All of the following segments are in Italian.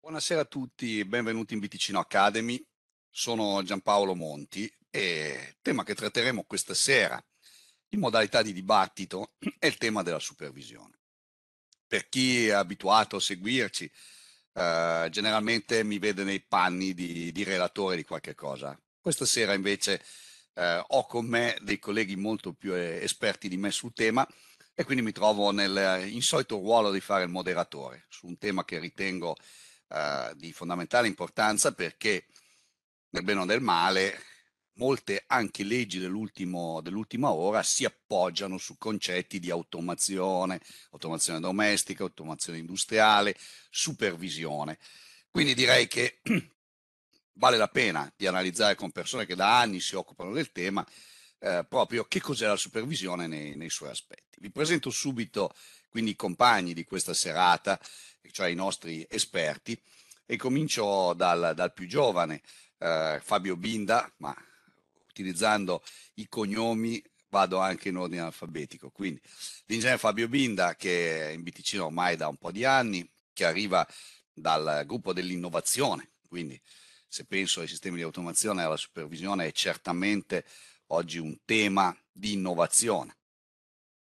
Buonasera a tutti, benvenuti in Viticino Academy. Sono Giampaolo Monti e il tema che tratteremo questa sera in modalità di dibattito è il tema della supervisione. Per chi è abituato a seguirci, eh, generalmente mi vede nei panni di, di, relatore di qualche cosa. Questa sera invece eh, ho con me dei colleghi molto più eh, esperti di me sul tema e quindi mi trovo nel eh, insolito ruolo di fare il moderatore su un tema che ritengo eh, eh, di fondamentale importanza perché nel bene o nel male molte anche leggi dell'ultima ora si appoggiano su concetti di automazione, automazione domestica, automazione industriale, supervisione. Quindi direi che vale la pena di analizzare con persone che da anni si occupano del tema eh, proprio che cos'è la supervisione nei, nei, suoi aspetti. Vi presento subito quindi i compagni di questa serata cioè i nostri esperti, e comincio dal, dal più giovane, eh, Fabio Binda, ma utilizzando i cognomi vado anche in ordine alfabetico. Quindi l'ingegnere Fabio Binda, che è in Biticino ormai da un po' di anni, che arriva dal gruppo dell'innovazione, quindi se penso ai sistemi di automazione e alla supervisione è certamente oggi un tema di innovazione.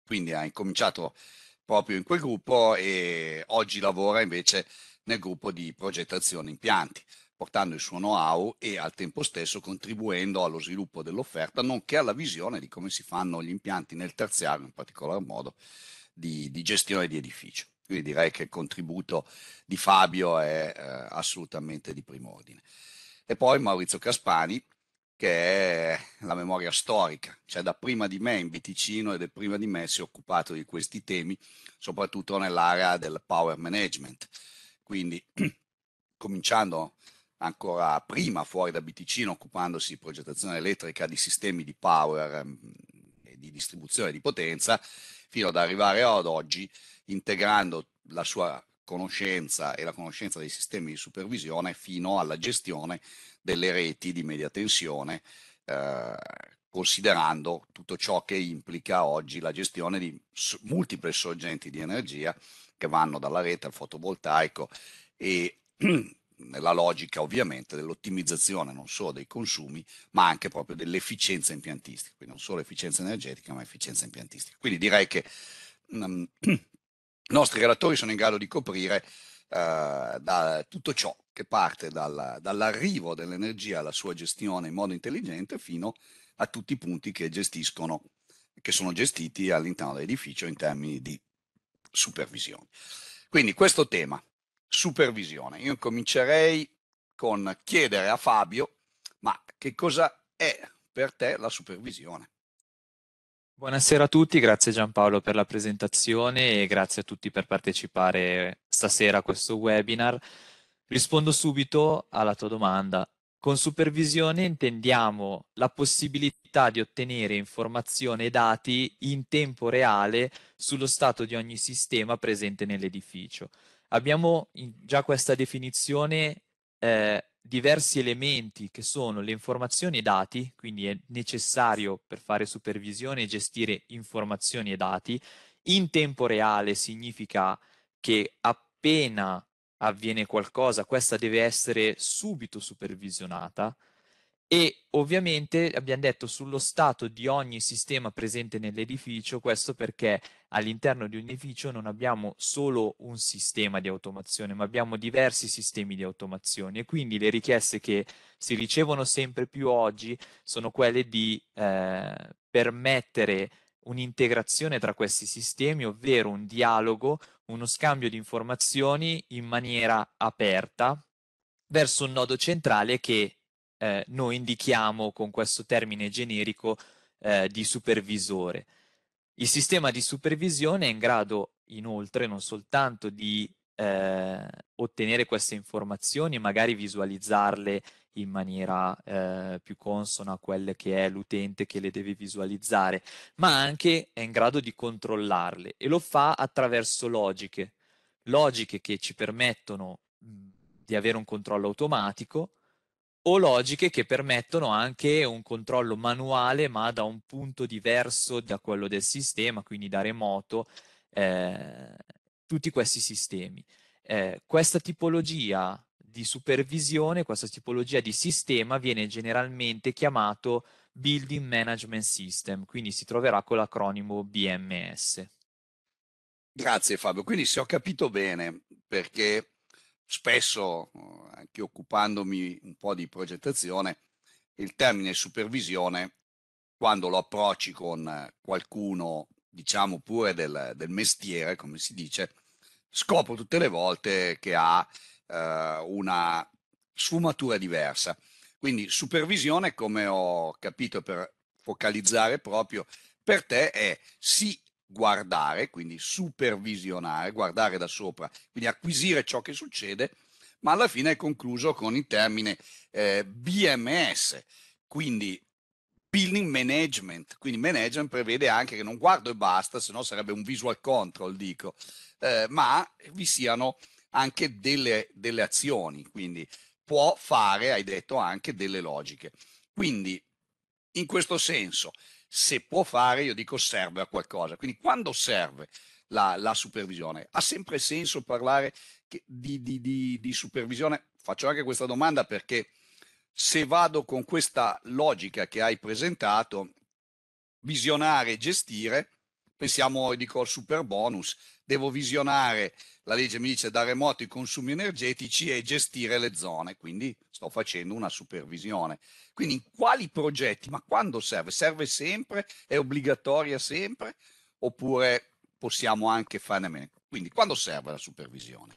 Quindi ha incominciato proprio in quel gruppo e oggi lavora invece nel gruppo di progettazione impianti, portando il suo know-how e al tempo stesso contribuendo allo sviluppo dell'offerta, nonché alla visione di come si fanno gli impianti nel terziario, in particolar modo di, di gestione di edificio. Quindi direi che il contributo di Fabio è eh, assolutamente di primo ordine. E poi Maurizio Caspani, che è la memoria storica, cioè da prima di me in Biticino ed è prima di me si è occupato di questi temi, soprattutto nell'area del power management. Quindi cominciando ancora prima fuori da Biticino occupandosi di progettazione elettrica di sistemi di power mm, e di distribuzione di potenza, fino ad arrivare ad oggi integrando la sua conoscenza e la conoscenza dei sistemi di supervisione fino alla gestione delle reti di media tensione eh, considerando tutto ciò che implica oggi la gestione di multiple sorgenti di energia che vanno dalla rete al fotovoltaico e nella logica ovviamente dell'ottimizzazione non solo dei consumi ma anche proprio dell'efficienza impiantistica, quindi non solo efficienza energetica ma efficienza impiantistica. Quindi direi che um, i nostri relatori sono in grado di coprire eh, da tutto ciò che parte dalla, dall'arrivo dell'energia alla sua gestione in modo intelligente fino a tutti i punti che gestiscono, che sono gestiti all'interno dell'edificio in termini di supervisione. Quindi questo tema, supervisione, io comincerei con chiedere a Fabio, ma che cosa è per te la supervisione? Buonasera a tutti, grazie Giampaolo per la presentazione e grazie a tutti per partecipare stasera a questo webinar. Rispondo subito alla tua domanda. Con supervisione intendiamo la possibilità di ottenere informazioni e dati in tempo reale sullo stato di ogni sistema presente nell'edificio. Abbiamo già questa definizione eh, diversi elementi che sono le informazioni e i dati, quindi è necessario per fare supervisione e gestire informazioni e dati, in tempo reale significa che appena avviene qualcosa, questa deve essere subito supervisionata, e ovviamente abbiamo detto sullo stato di ogni sistema presente nell'edificio, questo perché all'interno di un edificio non abbiamo solo un sistema di automazione, ma abbiamo diversi sistemi di automazione e quindi le richieste che si ricevono sempre più oggi sono quelle di eh, permettere un'integrazione tra questi sistemi, ovvero un dialogo, uno scambio di informazioni in maniera aperta verso un nodo centrale che eh, noi indichiamo con questo termine generico eh, di supervisore. Il sistema di supervisione è in grado inoltre non soltanto di eh, ottenere queste informazioni magari visualizzarle in maniera eh, più consona a quelle che è l'utente che le deve visualizzare, ma anche è in grado di controllarle e lo fa attraverso logiche, logiche che ci permettono mh, di avere un controllo automatico, o logiche che permettono anche un controllo manuale ma da un punto diverso da quello del sistema, quindi da remoto, eh, tutti questi sistemi. Eh, questa tipologia di supervisione, questa tipologia di sistema viene generalmente chiamato Building Management System, quindi si troverà con l'acronimo BMS. Grazie Fabio, quindi se ho capito bene, perché spesso, eh, anche occupandomi un po' di progettazione, il termine supervisione, quando lo approcci con qualcuno, diciamo pure del, del mestiere, come si dice, scopro tutte le volte che ha eh, una sfumatura diversa. Quindi supervisione, come ho capito per focalizzare proprio, per te è sì guardare, quindi supervisionare, guardare da sopra, quindi acquisire ciò che succede, ma alla fine è concluso con il termine eh, BMS, quindi Building Management, quindi management prevede anche che non guardo e basta, se no sarebbe un visual control, dico, eh, ma vi siano anche delle, delle azioni, quindi può fare, hai detto, anche delle logiche. Quindi, in questo senso, se può fare, io dico serve a qualcosa. Quindi quando serve la, la supervisione? Ha sempre senso parlare che, di, di, di, di, supervisione? Faccio anche questa domanda perché se vado con questa logica che hai presentato, visionare e gestire, pensiamo, dico, al super bonus, devo visionare, la legge mi dice da remoto i consumi energetici e gestire le zone, quindi sto facendo una supervisione. Quindi in quali progetti, ma quando serve? Serve sempre? È obbligatoria sempre? Oppure possiamo anche farne meno? Quindi quando serve la supervisione?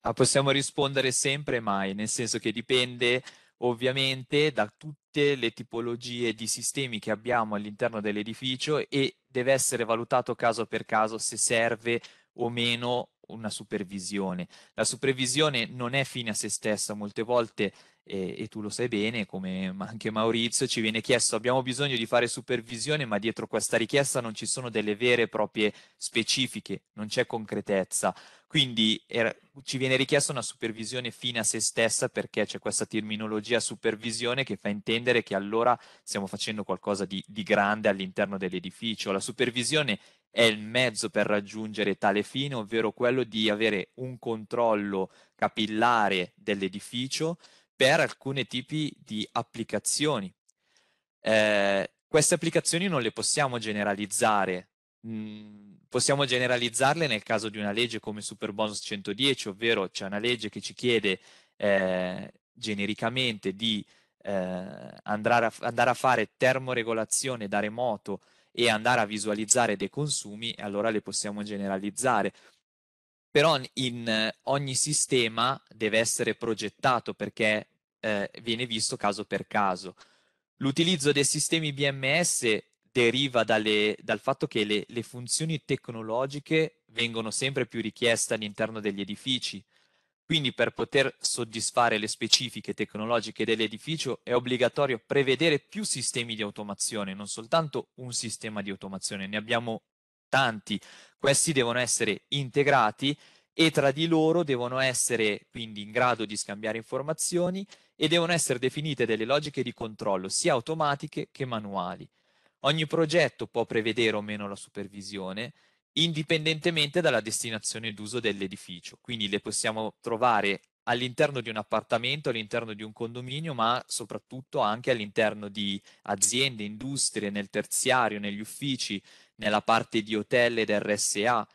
Ah, possiamo rispondere sempre mai, nel senso che dipende ovviamente da tutte le tipologie di sistemi che abbiamo all'interno dell'edificio e deve essere valutato caso per caso se serve o meno una supervisione. La supervisione non è fine a se stessa, molte volte e, e, tu lo sai bene, come anche Maurizio, ci viene chiesto abbiamo bisogno di fare supervisione, ma dietro questa richiesta non ci sono delle vere e proprie specifiche, non c'è concretezza. Quindi era, ci viene richiesta una supervisione fine a se stessa perché c'è questa terminologia supervisione che fa intendere che allora stiamo facendo qualcosa di, di grande all'interno dell'edificio. La supervisione è il mezzo per raggiungere tale fine, ovvero quello di avere un controllo capillare dell'edificio per alcuni tipi di applicazioni. Eh, queste applicazioni non le possiamo generalizzare, mm, possiamo generalizzarle nel caso di una legge come Superbonus 110, ovvero c'è una legge che ci chiede eh, genericamente di eh, andare, a, andare a fare termoregolazione da remoto e andare a visualizzare dei consumi, allora le possiamo generalizzare però in eh, ogni sistema deve essere progettato perché eh, viene visto caso per caso. L'utilizzo dei sistemi BMS deriva dalle, dal fatto che le, le, funzioni tecnologiche vengono sempre più richieste all'interno degli edifici, quindi per poter soddisfare le specifiche tecnologiche dell'edificio è obbligatorio prevedere più sistemi di automazione, non soltanto un sistema di automazione, ne abbiamo tanti, questi devono essere integrati e tra di loro devono essere quindi in grado di scambiare informazioni e devono essere definite delle logiche di controllo sia automatiche che manuali. Ogni progetto può prevedere o meno la supervisione indipendentemente dalla destinazione d'uso dell'edificio, quindi le possiamo trovare all'interno di un appartamento, all'interno di un condominio, ma soprattutto anche all'interno di aziende, industrie, nel terziario, negli uffici, nella parte di hotel ed RSA.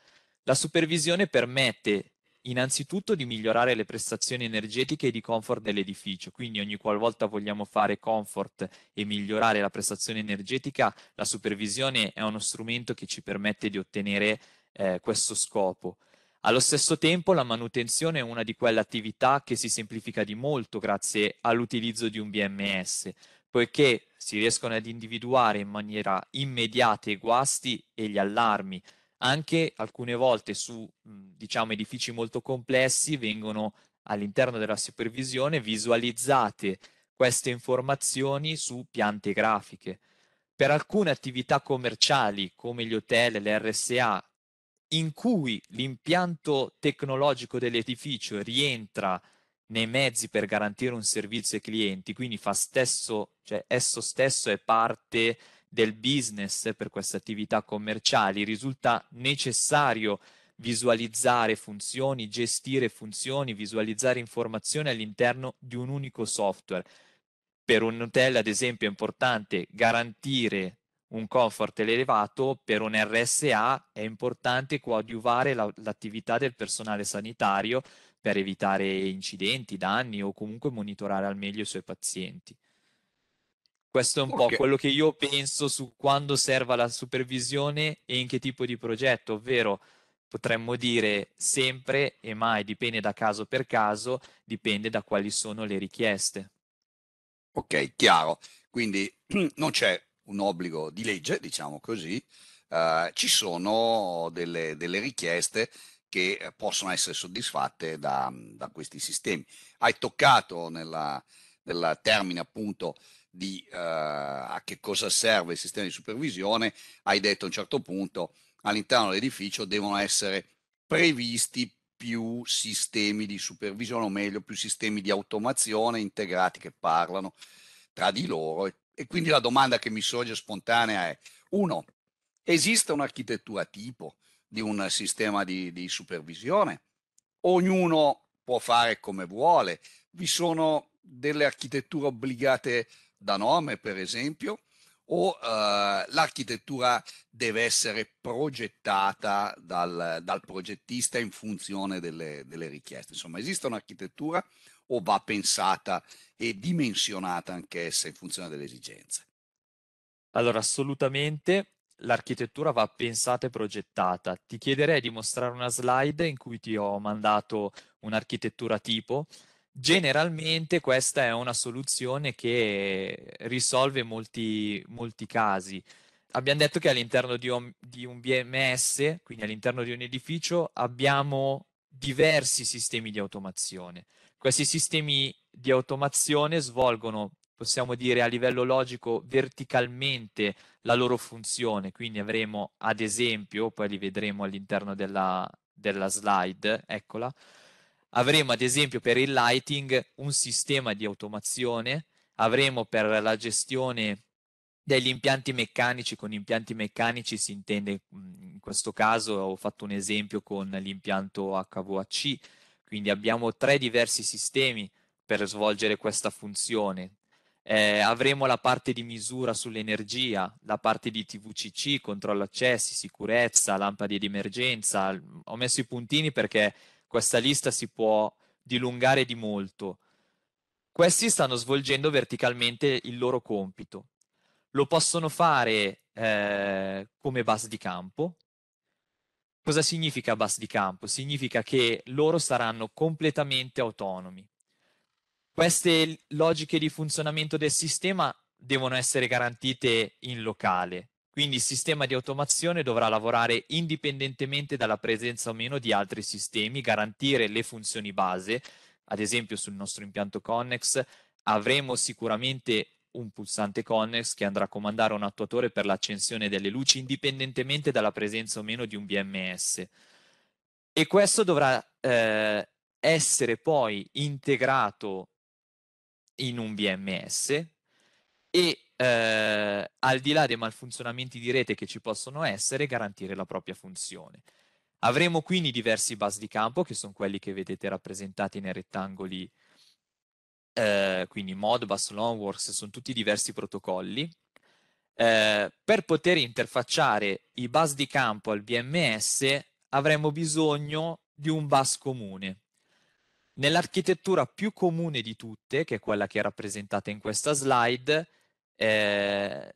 La supervisione permette innanzitutto di migliorare le prestazioni energetiche e di comfort dell'edificio, quindi ogni qualvolta vogliamo fare comfort e migliorare la prestazione energetica, la supervisione è uno strumento che ci permette di ottenere eh, questo scopo. Allo stesso tempo la manutenzione è una di quelle attività che si semplifica di molto grazie all'utilizzo di un BMS poiché si riescono ad individuare in maniera immediata i guasti e gli allarmi. Anche alcune volte su diciamo, edifici molto complessi vengono all'interno della supervisione visualizzate queste informazioni su piante grafiche. Per alcune attività commerciali come gli hotel, le RSA, in cui l'impianto tecnologico dell'edificio rientra nei mezzi per garantire un servizio ai clienti, quindi fa stesso, cioè esso stesso è parte del business per queste attività commerciali, risulta necessario visualizzare funzioni, gestire funzioni, visualizzare informazioni all'interno di un unico software. Per un hotel, ad esempio, è importante garantire un comfort elevato, per un RSA è importante coadiuvare la, l'attività del personale sanitario per evitare incidenti, danni o comunque monitorare al meglio i suoi pazienti. Questo è un okay. po' quello che io penso su quando serva la supervisione e in che tipo di progetto, ovvero potremmo dire sempre e mai, dipende da caso per caso, dipende da quali sono le richieste. Ok, chiaro. Quindi non c'è un obbligo di legge, diciamo così, uh, ci sono delle, delle richieste che eh, possono essere soddisfatte da, da questi sistemi. Hai toccato nella, nel termine appunto di eh, a che cosa serve il sistema di supervisione, hai detto a un certo punto all'interno dell'edificio devono essere previsti più sistemi di supervisione o meglio più sistemi di automazione integrati che parlano tra di loro e, e quindi la domanda che mi sorge spontanea è uno esiste un'architettura tipo di un sistema di, di supervisione. Ognuno può fare come vuole. Vi sono delle architetture obbligate da norme, per esempio, o eh, l'architettura deve essere progettata dal, dal progettista in funzione delle, delle, richieste. Insomma, esiste un'architettura o va pensata e dimensionata anch'essa in funzione delle esigenze? Allora, assolutamente l'architettura va pensata e progettata. Ti chiederei di mostrare una slide in cui ti ho mandato un'architettura tipo. Generalmente questa è una soluzione che risolve molti, molti casi. Abbiamo detto che all'interno di, di un BMS, quindi all'interno di un edificio, abbiamo diversi sistemi di automazione. Questi sistemi di automazione svolgono possiamo dire a livello logico verticalmente la loro funzione, quindi avremo ad esempio, poi li vedremo all'interno della, della slide, eccola, avremo ad esempio per il lighting un sistema di automazione, avremo per la gestione degli impianti meccanici, con impianti meccanici si intende mhmm, in questo caso, ho fatto un esempio con l'impianto HVAC, quindi abbiamo tre diversi sistemi per svolgere questa funzione, eh, avremo la parte di misura sull'energia, la parte di TVCC, controllo accessi, sicurezza, lampade di emergenza. Ho messo i puntini perché questa lista si può dilungare di molto. Questi stanno svolgendo verticalmente il loro compito. Lo possono fare eh, come bus di campo. Cosa significa bus di campo? Significa che loro saranno completamente autonomi queste logiche di funzionamento del sistema devono essere garantite in locale. Quindi il sistema di automazione dovrà lavorare indipendentemente dalla presenza o meno di altri sistemi, garantire le funzioni base. Ad esempio sul nostro impianto Connex avremo sicuramente un pulsante Connex che andrà a comandare un attuatore per l'accensione delle luci indipendentemente dalla presenza o meno di un BMS. E questo dovrà eh, essere poi integrato in un VMS e eh, al di là dei malfunzionamenti di rete che ci possono essere, garantire la propria funzione. Avremo quindi diversi bus di campo, che sono quelli che vedete rappresentati nei rettangoli, eh, quindi Modbus, Longworks, sono tutti diversi protocolli. Eh, per poter interfacciare i bus di campo al VMS avremo bisogno di un bus comune. Nell'architettura più comune di tutte, che è quella che è rappresentata in questa slide, eh,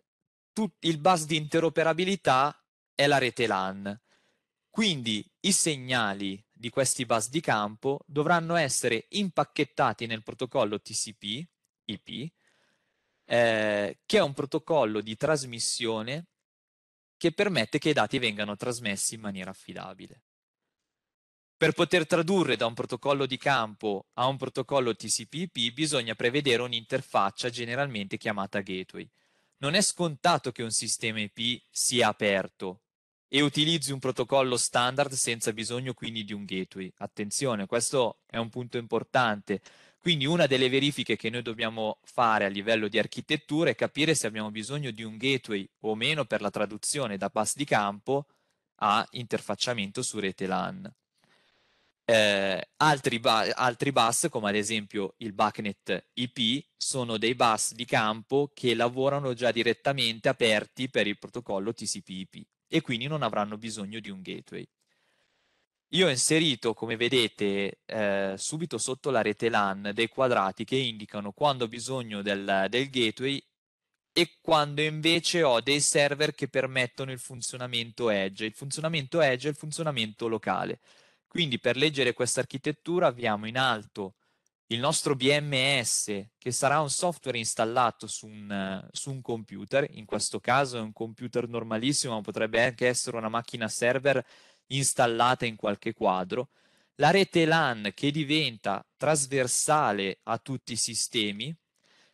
tu, il bus di interoperabilità è la rete LAN. Quindi i segnali di questi bus di campo dovranno essere impacchettati nel protocollo TCP IP, eh, che è un protocollo di trasmissione che permette che i dati vengano trasmessi in maniera affidabile. Per poter tradurre da un protocollo di campo a un protocollo TCP/IP bisogna prevedere un'interfaccia generalmente chiamata gateway. Non è scontato che un sistema IP sia aperto e utilizzi un protocollo standard senza bisogno quindi di un gateway. Attenzione, questo è un punto importante. Quindi una delle verifiche che noi dobbiamo fare a livello di architettura è capire se abbiamo bisogno di un gateway o meno per la traduzione da pass di campo a interfacciamento su rete LAN. Eh, altri, ba- altri, bus, come ad esempio il Bucknet IP, sono dei bus di campo che lavorano già direttamente aperti per il protocollo TCP/IP e quindi non avranno bisogno di un gateway. Io ho inserito, come vedete, eh, subito sotto la rete LAN dei quadrati che indicano quando ho bisogno del, del gateway e quando invece ho dei server che permettono il funzionamento edge. Il funzionamento edge è il funzionamento locale quindi per leggere questa architettura abbiamo in alto il nostro BMS, che sarà un software installato su un, su un, computer, in questo caso è un computer normalissimo, ma potrebbe anche essere una macchina server installata in qualche quadro. La rete LAN che diventa trasversale a tutti i sistemi,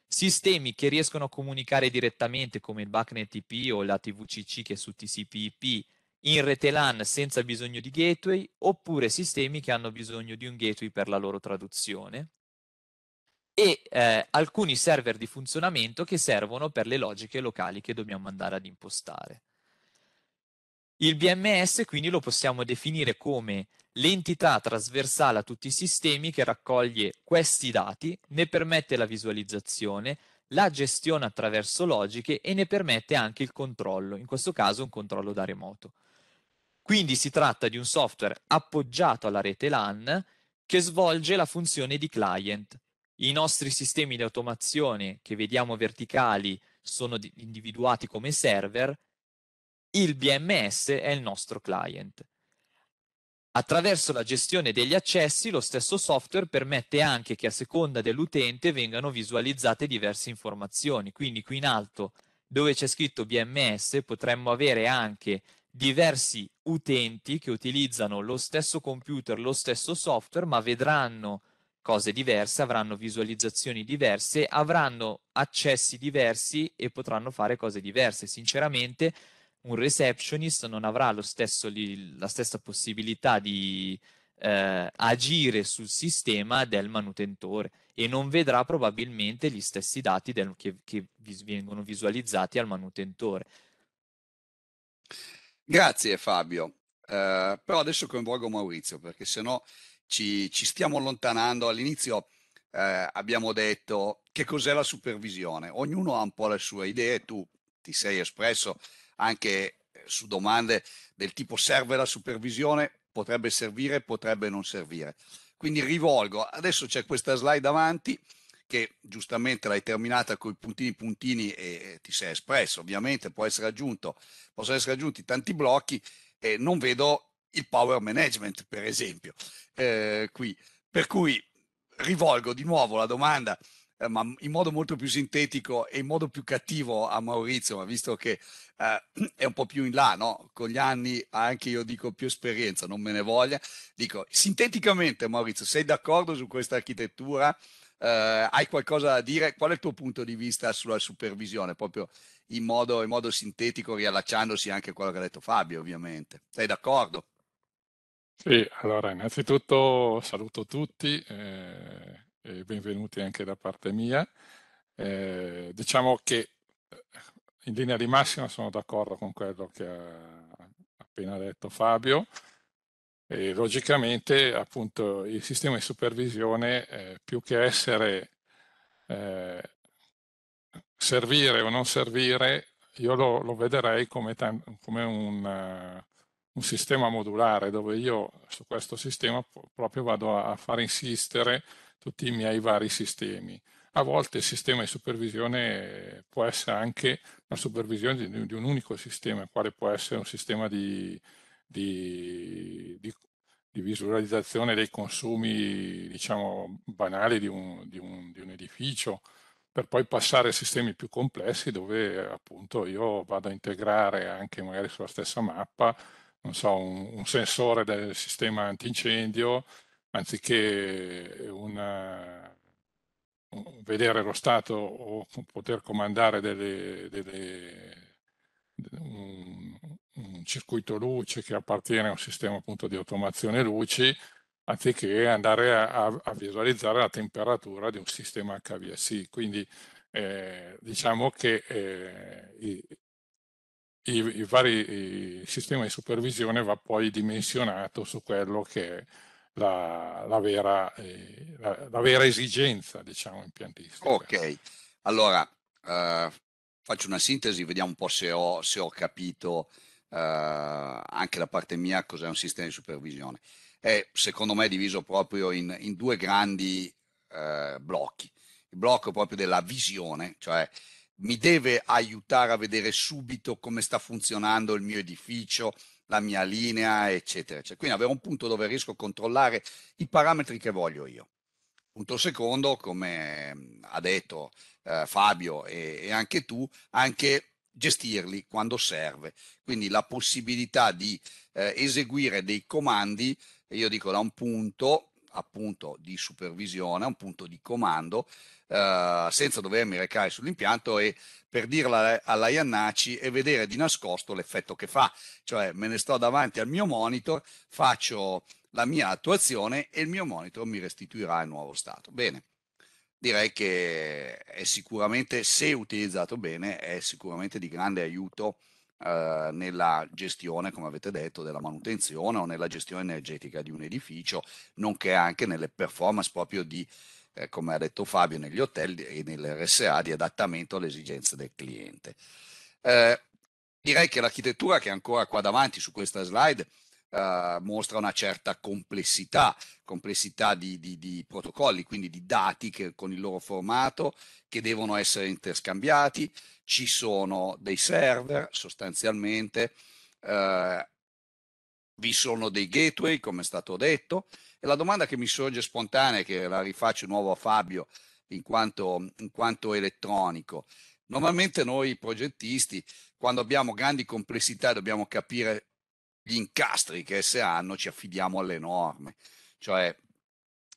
sistemi che riescono a comunicare direttamente come il BACnet IP o la TVCC che è su TCP/IP in rete LAN senza bisogno di gateway oppure sistemi che hanno bisogno di un gateway per la loro traduzione e eh, alcuni server di funzionamento che servono per le logiche locali che dobbiamo andare ad impostare. Il BMS quindi lo possiamo definire come l'entità trasversale a tutti i sistemi che raccoglie questi dati, ne permette la visualizzazione, la gestione attraverso logiche e ne permette anche il controllo, in questo caso un controllo da remoto. Quindi si tratta di un software appoggiato alla rete LAN che svolge la funzione di client. I nostri sistemi di automazione che vediamo verticali sono individuati come server, il BMS è il nostro client. Attraverso la gestione degli accessi, lo stesso software permette anche che a seconda dell'utente vengano visualizzate diverse informazioni. Quindi qui in alto, dove c'è scritto BMS, potremmo avere anche diversi utenti che utilizzano lo stesso computer, lo stesso software, ma vedranno cose diverse, avranno visualizzazioni diverse, avranno accessi diversi e potranno fare cose diverse. Sinceramente, un receptionist non avrà lo stesso, la stessa possibilità di eh, agire sul sistema del manutentore e non vedrà probabilmente gli stessi dati del, che, che vengono visualizzati al manutentore. Grazie Fabio, eh, però adesso coinvolgo Maurizio perché sennò ci, ci stiamo allontanando. All'inizio eh, abbiamo detto che cos'è la supervisione, ognuno ha un po' le sue idee, tu ti sei espresso anche eh, su domande del tipo serve la supervisione, potrebbe servire, potrebbe non servire. Quindi rivolgo, adesso c'è questa slide davanti, che giustamente l'hai terminata con i puntini puntini e ti sei espresso, ovviamente può essere aggiunto, possono essere aggiunti tanti blocchi e non vedo il power management per esempio eh, qui, per cui rivolgo di nuovo la domanda eh, ma in modo molto più sintetico e in modo più cattivo a Maurizio, ma visto che eh, è un po' più in là, no? con gli anni anche io dico più esperienza, non me ne voglia, dico sinteticamente Maurizio, sei d'accordo su questa architettura eh, hai qualcosa da dire? Qual è il tuo punto di vista sulla supervisione, proprio in modo, in modo sintetico, riallacciandosi anche a quello che ha detto Fabio, ovviamente. Sei d'accordo? Sì, allora innanzitutto saluto tutti eh, e benvenuti anche da parte mia. Eh, diciamo che eh, in linea di massima sono d'accordo con quello che ha appena detto Fabio. E logicamente appunto il sistema di supervisione eh, più che essere eh, servire o non servire, io lo, lo vederei come, come un, uh, un, sistema modulare dove io su questo sistema proprio vado a, a far insistere tutti i miei vari sistemi. A volte il sistema di supervisione può essere anche la supervisione di, di un unico sistema, quale può essere un sistema di, di, di, di visualizzazione dei consumi, diciamo, banali di un, di, un, di un edificio, per poi passare a sistemi più complessi dove appunto io vado a integrare anche magari sulla stessa mappa, non so, un, un sensore del sistema antincendio, anziché una, vedere lo stato o poter comandare delle, delle, un, un circuito luce che appartiene a un sistema appunto di automazione luci anziché andare a, a visualizzare la temperatura di un sistema HVAC. Quindi eh, diciamo che eh, i, i, vari i sistemi di supervisione va poi dimensionato su quello che è la, la, vera, eh, la, la vera, esigenza diciamo, impiantistica. Ok, allora eh, faccio una sintesi, vediamo un po' se ho, se ho capito eh, anche da parte mia cos'è un sistema di supervisione. È secondo me diviso proprio in, in due grandi eh, blocchi. Il blocco proprio della visione, cioè mi deve aiutare a vedere subito come sta funzionando il mio edificio, la mia linea, eccetera, eccetera. Quindi avere un punto dove riesco a controllare i parametri che voglio io. Punto secondo, come mm, ha detto eh, Fabio e, e, anche tu, anche gestirli quando serve. Quindi la possibilità di eh, eseguire dei comandi, io dico da un punto appunto di supervisione, un punto di comando, eh, senza dovermi recare sull'impianto e per dirla alla Iannacci e vedere di nascosto l'effetto che fa. Cioè me ne sto davanti al mio monitor, faccio la mia attuazione e il mio monitor mi restituirà il nuovo stato. Bene direi che è sicuramente, se utilizzato bene, è sicuramente di grande aiuto eh, nella gestione, come avete detto, della manutenzione o nella gestione energetica di un edificio, nonché anche nelle performance proprio di, eh, come ha detto Fabio, negli hotel e nell'RSA di adattamento alle esigenze del cliente. Eh, direi che l'architettura che è ancora qua davanti su questa slide eh, mostra una certa complessità, complessità di, di, di, protocolli, quindi di dati che, con il loro formato che devono essere interscambiati, ci sono dei server sostanzialmente, eh, vi sono dei gateway come è stato detto e la domanda che mi sorge spontanea, che la rifaccio nuovo a Fabio in quanto, in quanto elettronico, Normalmente noi progettisti, quando abbiamo grandi complessità dobbiamo capire gli incastri che esse hanno, ci affidiamo alle norme. Cioè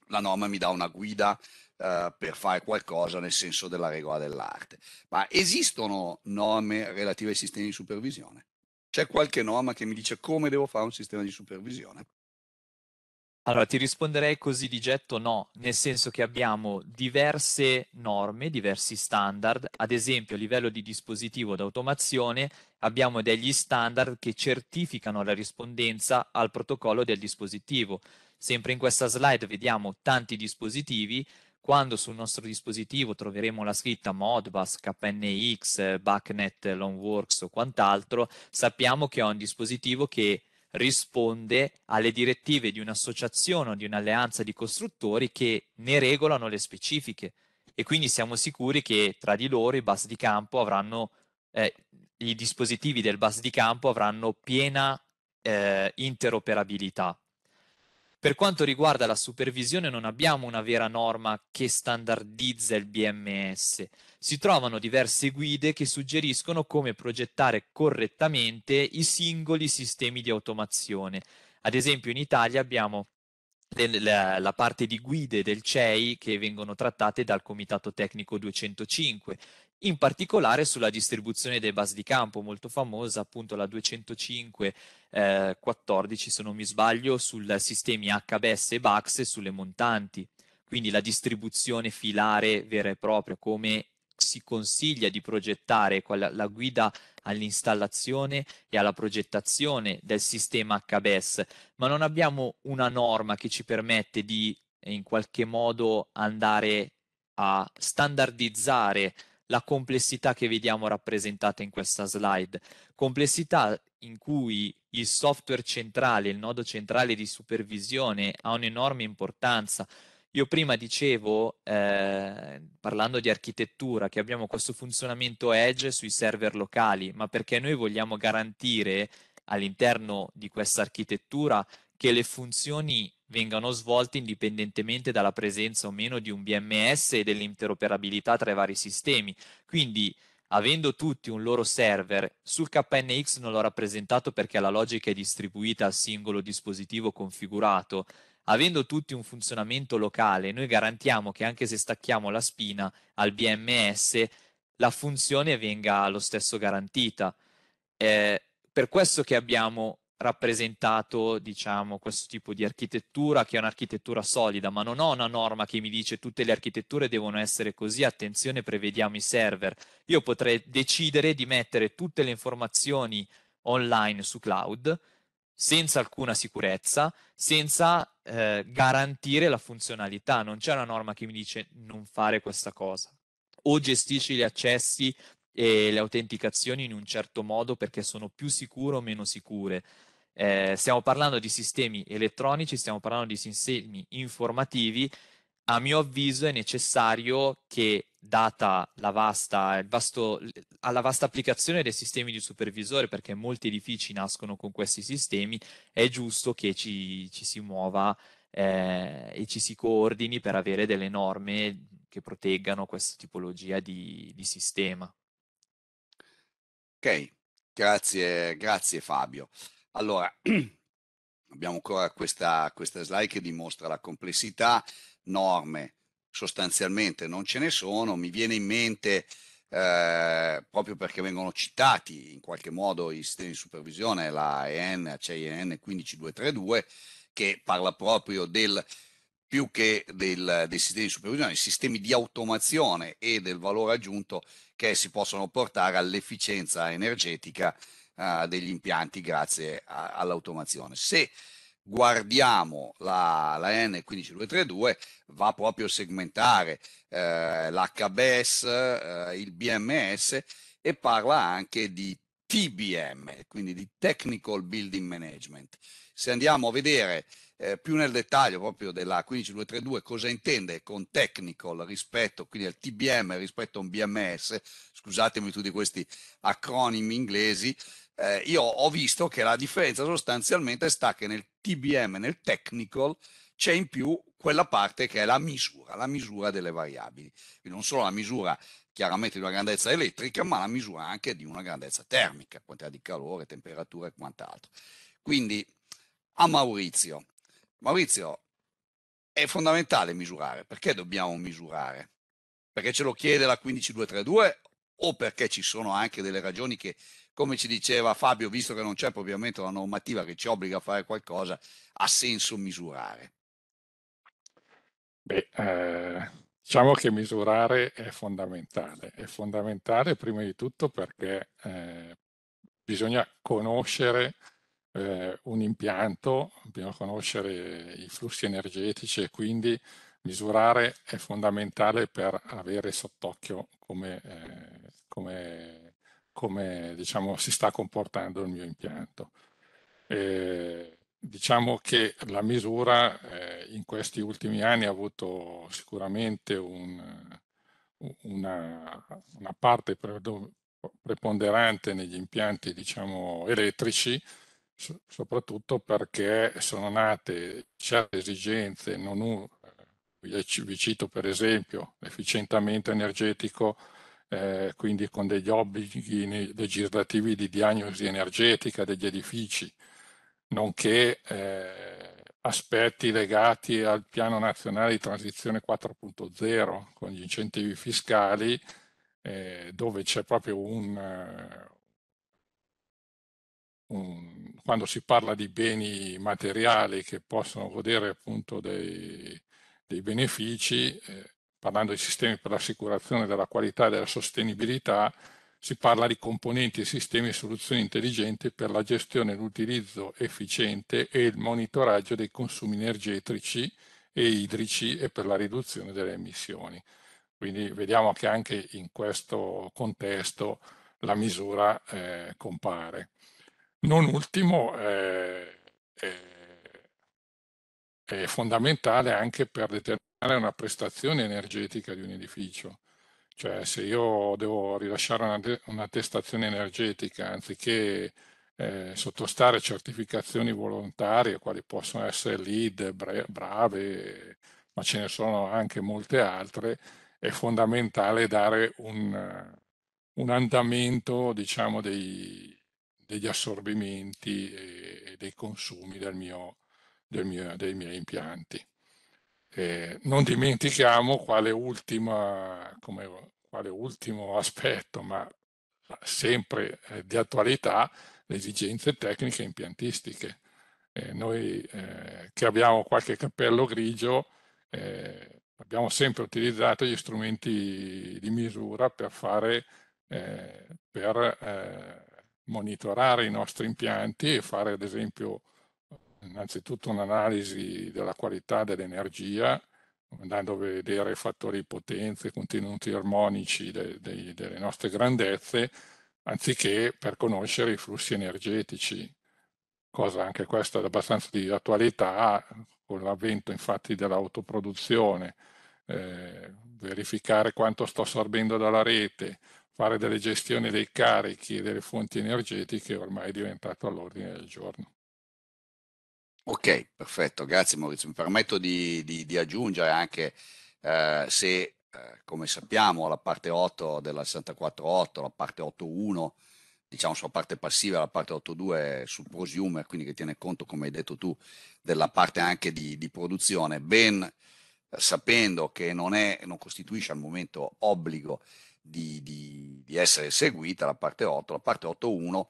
la norma mi dà una guida eh, per fare qualcosa nel senso della regola dell'arte. Ma esistono norme relative ai sistemi di supervisione? C'è qualche norma che mi dice come devo fare un sistema di supervisione? Allora, ti risponderei così di getto no, nel senso che abbiamo diverse norme, diversi standard, ad esempio a livello di dispositivo d'automazione abbiamo degli standard che certificano la rispondenza al protocollo del dispositivo. Sempre in questa slide vediamo tanti dispositivi, quando sul nostro dispositivo troveremo la scritta Modbus, KNX, Bucknet, Longworks o quant'altro, sappiamo che è un dispositivo che risponde alle direttive di un'associazione o di un'alleanza di costruttori che ne regolano le specifiche e quindi siamo sicuri che tra di loro i bus di campo avranno, eh, i dispositivi del bus di campo avranno piena eh, interoperabilità per quanto riguarda la supervisione non abbiamo una vera norma che standardizza il BMS, si trovano diverse guide che suggeriscono come progettare correttamente i singoli sistemi di automazione. Ad esempio in Italia abbiamo la parte di guide del CEI che vengono trattate dal Comitato Tecnico 205, in particolare sulla distribuzione dei basi di campo, molto famosa appunto la 205 eh, 14, se non mi sbaglio, sul sistemi HBS e BAX e sulle montanti. Quindi la distribuzione filare vera e propria, come si consiglia di progettare la guida all'installazione e alla progettazione del sistema HBS, ma non abbiamo una norma che ci permette di in qualche modo andare a standardizzare la complessità che vediamo rappresentata in questa slide. Complessità in cui il software centrale, il nodo centrale di supervisione ha un'enorme importanza. Io prima dicevo, eh, parlando di architettura, che abbiamo questo funzionamento edge sui server locali, ma perché noi vogliamo garantire all'interno di questa architettura che le funzioni vengano svolte indipendentemente dalla presenza o meno di un BMS e dell'interoperabilità tra i vari sistemi. Quindi avendo tutti un loro server, sul KNX non l'ho rappresentato perché la logica è distribuita al singolo dispositivo configurato, avendo tutti un funzionamento locale, noi garantiamo che anche se stacchiamo la spina al BMS, la funzione venga lo stesso garantita. Eh, per questo che abbiamo rappresentato, diciamo, questo tipo di architettura che è un'architettura solida, ma non ho una norma che mi dice tutte le architetture devono essere così, attenzione, prevediamo i server. Io potrei decidere di mettere tutte le informazioni online su cloud senza alcuna sicurezza, senza eh, garantire la funzionalità. Non c'è una norma che mi dice non fare questa cosa. O gestisci gli accessi e le autenticazioni in un certo modo perché sono più sicure o meno sicure. Eh, stiamo parlando di sistemi elettronici, stiamo parlando di sistemi informativi. A mio avviso è necessario che, data la vasta, vasto, alla vasta applicazione dei sistemi di supervisore, perché molti edifici nascono con questi sistemi, è giusto che ci, ci si muova eh, e ci si coordini per avere delle norme che proteggano questa tipologia di, di sistema. Ok, grazie, grazie Fabio. Allora, abbiamo ancora questa, questa slide che dimostra la complessità, norme sostanzialmente non ce ne sono, mi viene in mente eh, proprio perché vengono citati in qualche modo i sistemi di supervisione, la EN, CIN 15232, che parla proprio del più che del, dei sistemi di supervisione, sistemi di automazione e del valore aggiunto che si possono portare all'efficienza energetica uh, degli impianti grazie a, all'automazione. Se guardiamo la, la, N15232 va proprio a segmentare eh, l'HBS, eh, il BMS e parla anche di TBM, quindi di Technical Building Management. Se andiamo a vedere eh, più nel dettaglio proprio della 15232 cosa intende con technical rispetto, quindi al TBM rispetto a un BMS, scusatemi tutti questi acronimi inglesi, eh, io ho visto che la differenza sostanzialmente sta che nel TBM, nel technical, c'è in più quella parte che è la misura, la misura delle variabili, quindi non solo la misura chiaramente di una grandezza elettrica, ma la misura anche di una grandezza termica, quantità di calore, temperatura e quant'altro. Quindi a Maurizio, Maurizio, è fondamentale misurare, perché dobbiamo misurare? Perché ce lo chiede la 15232 o perché ci sono anche delle ragioni che come ci diceva Fabio, visto che non c'è propriamente una normativa che ci obbliga a fare qualcosa, ha senso misurare? Beh, eh, diciamo che misurare è fondamentale, è fondamentale prima di tutto perché eh, bisogna conoscere eh, un impianto, bisogna conoscere i flussi energetici e quindi misurare è fondamentale per avere sott'occhio come, eh, come come diciamo, si sta comportando il mio impianto. Eh, diciamo che la misura eh, in questi ultimi anni ha avuto sicuramente un, una, una, parte preponderante negli impianti diciamo, elettrici, so, soprattutto perché sono nate certe esigenze, non un, eh, vi cito per esempio l'efficientamento energetico eh, quindi con degli obblighi legislativi di diagnosi energetica degli edifici, nonché eh, aspetti legati al piano nazionale di transizione 4.0 con gli incentivi fiscali, eh, dove c'è proprio un, un, quando si parla di beni materiali che possono godere appunto dei, dei benefici, eh, parlando di sistemi per l'assicurazione della qualità e della sostenibilità, si parla di componenti e sistemi e soluzioni intelligenti per la gestione, l'utilizzo efficiente e il monitoraggio dei consumi energetici e idrici e per la riduzione delle emissioni. Quindi vediamo che anche in questo contesto la misura eh, compare. Non ultimo, eh, è, è fondamentale anche per determinare una prestazione energetica di un edificio. Cioè se io devo rilasciare un'attestazione energetica anziché eh, sottostare certificazioni volontarie, quali possono essere lead, brave, ma ce ne sono anche molte altre, è fondamentale dare un, un andamento diciamo, dei, degli assorbimenti e, e, dei consumi del mio, del mio, dei miei impianti. Eh, non dimentichiamo quale, ultima, come, quale ultimo aspetto, ma sempre eh, di attualità, le esigenze tecniche impiantistiche. Eh, noi che abbiamo qualche cappello grigio eh, abbiamo sempre utilizzato gli strumenti di misura per fare eh, per eh, monitorare i nostri impianti e fare ad esempio innanzitutto un'analisi della qualità dell'energia, andando a vedere fattori di potenza e contenuti armonici de, de, delle nostre grandezze, anziché per conoscere i flussi energetici, cosa anche questa abbastanza di attualità, con l'avvento infatti dell'autoproduzione, eh, verificare quanto sto assorbendo dalla rete, fare delle gestioni dei carichi e delle fonti energetiche ormai è diventato all'ordine del giorno. Ok, perfetto, grazie Maurizio. Mi permetto di, di, di aggiungere anche eh, se, eh, come sappiamo, la parte 8 della 64.8, la parte 8.1, diciamo sulla parte passiva, la parte 8.2 sul prosumer, quindi che tiene conto, come hai detto tu, della parte anche di, di produzione, ben eh, sapendo che non, è, non costituisce al momento obbligo di, di, di, essere seguita la parte 8, la parte 8.1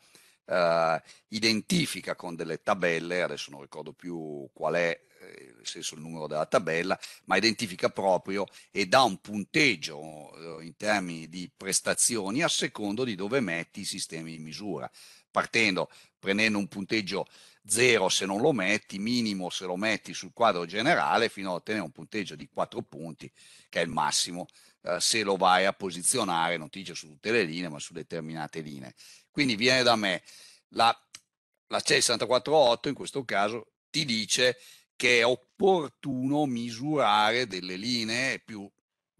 eh, identifica con delle tabelle, adesso non ricordo più qual è eh, nel senso il numero della tabella, ma identifica proprio e dà un punteggio eh, in termini di prestazioni a secondo di dove metti i sistemi di misura, partendo prendendo un punteggio zero se non lo metti, minimo se lo metti sul quadro generale, fino a ottenere un punteggio di 4 punti, che è il massimo eh, se lo vai a posizionare, non ti dice su tutte le linee, ma su determinate linee. Quindi viene da me la, la CE 648 in questo caso ti dice che è opportuno misurare delle linee, più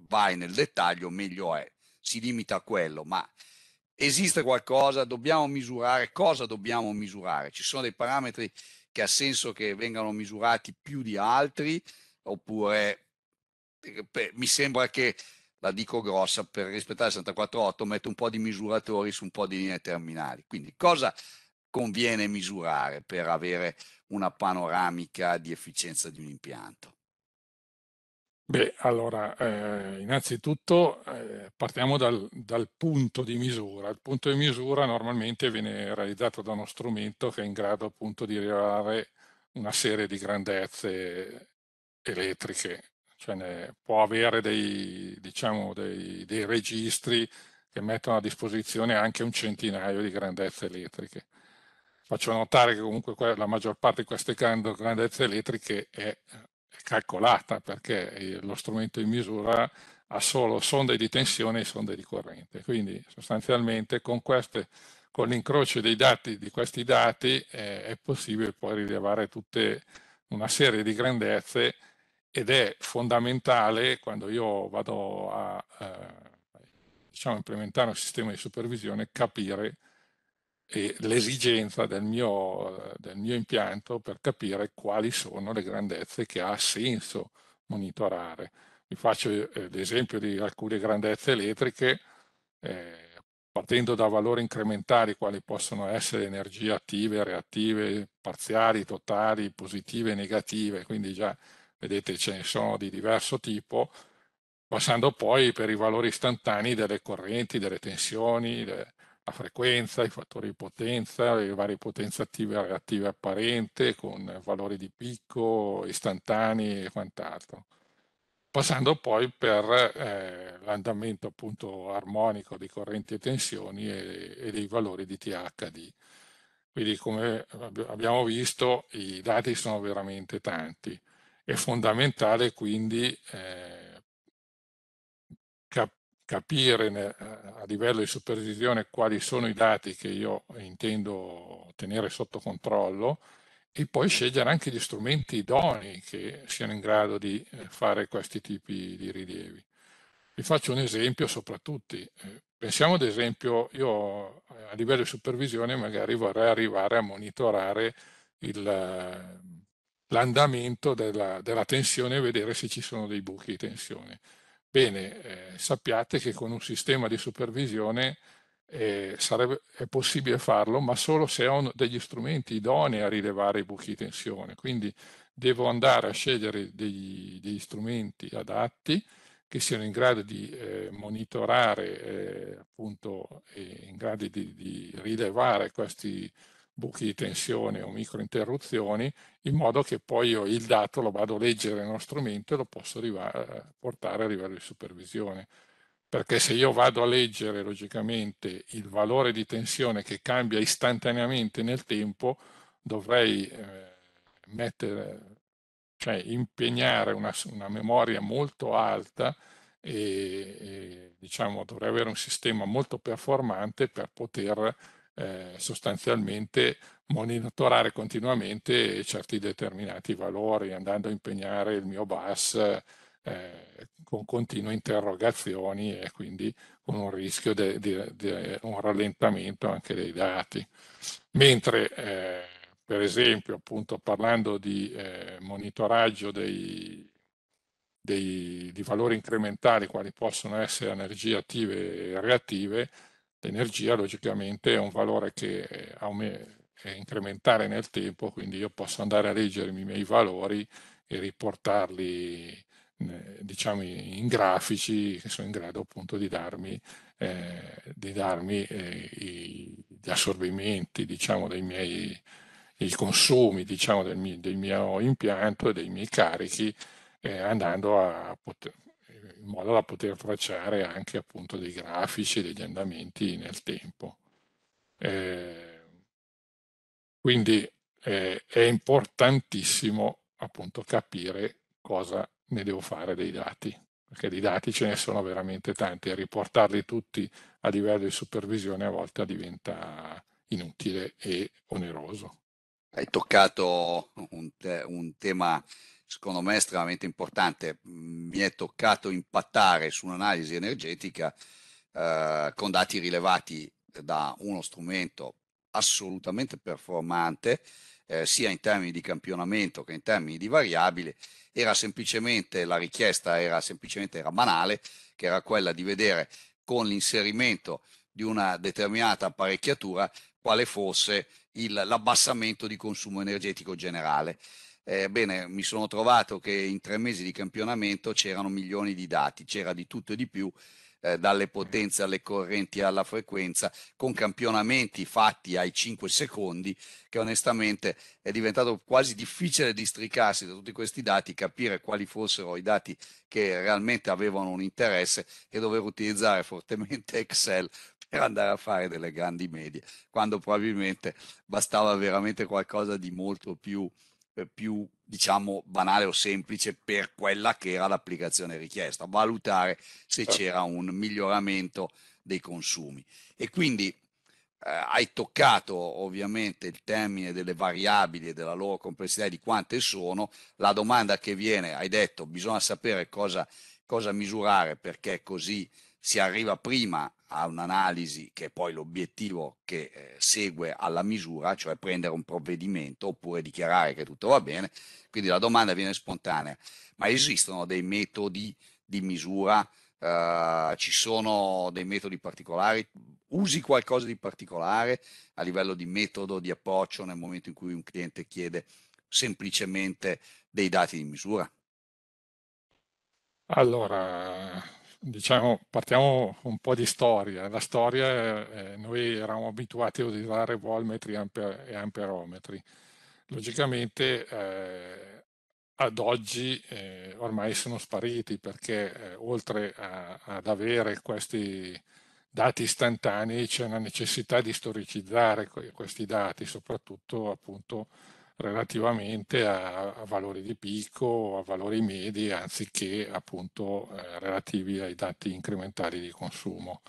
vai nel dettaglio meglio è, si limita a quello, ma esiste qualcosa, dobbiamo misurare, cosa dobbiamo misurare? Ci sono dei parametri che ha senso che vengano misurati più di altri oppure eh, mi sembra che la dico grossa, per rispettare il 64.8 metto un po' di misuratori su un po' di linee terminali. Quindi cosa conviene misurare per avere una panoramica di efficienza di un impianto? Beh, allora, eh, innanzitutto eh, partiamo dal, dal, punto di misura. Il punto di misura normalmente viene realizzato da uno strumento che è in grado appunto di rilevare una serie di grandezze elettriche cioè ne può avere dei, diciamo, dei, dei registri che mettono a disposizione anche un centinaio di grandezze elettriche. Faccio notare che comunque la maggior parte di queste grandezze elettriche è calcolata perché eh, lo strumento in misura ha solo sonde di tensione e sonde di corrente. Quindi sostanzialmente con, con l'incrocio dei dati di questi dati eh, è possibile poi rilevare tutta una serie di grandezze ed è fondamentale quando io vado a eh, diciamo, implementare un sistema di supervisione capire l'esigenza del mio, del mio impianto per capire quali sono le grandezze che ha senso monitorare. Vi faccio eh, l'esempio di alcune grandezze elettriche, eh, partendo da valori incrementali quali possono essere energie attive, reattive, parziali, totali, positive negative, quindi già vedete ce ne sono di diverso tipo, passando poi per i valori istantanei delle correnti, delle tensioni, le, la frequenza, i fattori di potenza, le varie potenze attive e reattive apparente con valori di picco, istantanei e quant'altro. Passando poi per eh, l'andamento appunto armonico di correnti e tensioni e, e dei valori di THD. Quindi come abbiamo visto i dati sono veramente tanti. È fondamentale quindi eh, cap capire eh, a livello di supervisione quali sono i dati che io intendo tenere sotto controllo e poi scegliere anche gli strumenti idonei che siano in grado di eh, fare questi tipi di rilievi. Vi faccio un esempio soprattutto. Eh, pensiamo ad esempio, io a livello di supervisione magari vorrei arrivare a monitorare il, l'andamento della, della, tensione e vedere se ci sono dei buchi di tensione. Bene, eh, sappiate che con un sistema di supervisione eh, sarebbe, è possibile farlo, ma solo se ho degli strumenti idonei a rilevare i buchi di tensione. Quindi devo andare a scegliere degli, degli strumenti adatti che siano in grado di eh, monitorare, eh, appunto, in grado di, di rilevare questi strumenti buchi di tensione o micro interruzioni, in modo che poi io il dato lo vado a leggere nello strumento e lo posso portare a livello di supervisione. Perché se io vado a leggere logicamente il valore di tensione che cambia istantaneamente nel tempo, dovrei eh, mettere, cioè impegnare una, una memoria molto alta e, e, diciamo dovrei avere un sistema molto performante per poter eh, sostanzialmente monitorare continuamente certi determinati valori, andando a impegnare il mio bus eh, con continue interrogazioni e quindi con un rischio di un rallentamento anche dei dati. Mentre eh, per esempio, appunto parlando di eh, monitoraggio dei, dei, di valori incrementali quali possono essere energie attive e reattive, L'energia logicamente è un valore che eh, è incrementare nel tempo, quindi io posso andare a leggermi i miei valori e riportarli eh, diciamo in grafici che sono in grado appunto di darmi, eh, di darmi eh, i, gli assorbimenti diciamo dei miei i consumi diciamo del mio, del mio impianto e dei miei carichi eh, andando a poter in modo da poter tracciare anche appunto dei grafici e degli andamenti nel tempo. Eh, quindi eh, è importantissimo appunto capire cosa ne devo fare dei dati, perché di dati ce ne sono veramente tanti e riportarli tutti a livello di supervisione a volte diventa inutile e oneroso. Hai toccato un, te un tema secondo me estremamente importante. Mm, mi è toccato impattare su un'analisi energetica eh, con dati rilevati da uno strumento assolutamente performante, eh, sia in termini di campionamento che in termini di variabile, era semplicemente la richiesta era semplicemente era banale, che era quella di vedere con l'inserimento di una determinata apparecchiatura quale fosse il, l'abbassamento di consumo energetico generale. Eh, bene, mi sono trovato che in tre mesi di campionamento c'erano milioni di dati, c'era di tutto e di più, eh, dalle potenze alle correnti alla frequenza, con campionamenti fatti ai 5 secondi, che onestamente è diventato quasi difficile districarsi da tutti questi dati, capire quali fossero i dati che realmente avevano un interesse e dover utilizzare fortemente Excel per andare a fare delle grandi medie, quando probabilmente bastava veramente qualcosa di molto più eh, più diciamo banale o semplice per quella che era l'applicazione richiesta, valutare se certo. c'era un miglioramento dei consumi. E quindi eh, hai toccato ovviamente il termine delle variabili e della loro complessità e di quante sono. La domanda che viene, hai detto, bisogna sapere cosa, cosa misurare perché così si arriva prima a un'analisi che è poi l'obiettivo che eh, segue alla misura, cioè prendere un provvedimento oppure dichiarare che tutto va bene. Quindi la domanda viene spontanea, ma esistono dei metodi di misura? Eh, ci sono dei metodi particolari? Usi qualcosa di particolare a livello di metodo, di approccio nel momento in cui un cliente chiede semplicemente dei dati di misura? Allora, diciamo, partiamo un po' di storia. La storia, eh, noi eravamo abituati a utilizzare volmetri amper e amperometri. Logicamente eh, ad oggi eh, ormai sono spariti perché eh, oltre a, ad avere questi dati istantanei c'è una necessità di storicizzare questi dati, soprattutto appunto relativamente a, a valori di picco, a valori medi, anziché appunto eh, relativi ai dati incrementali di consumo.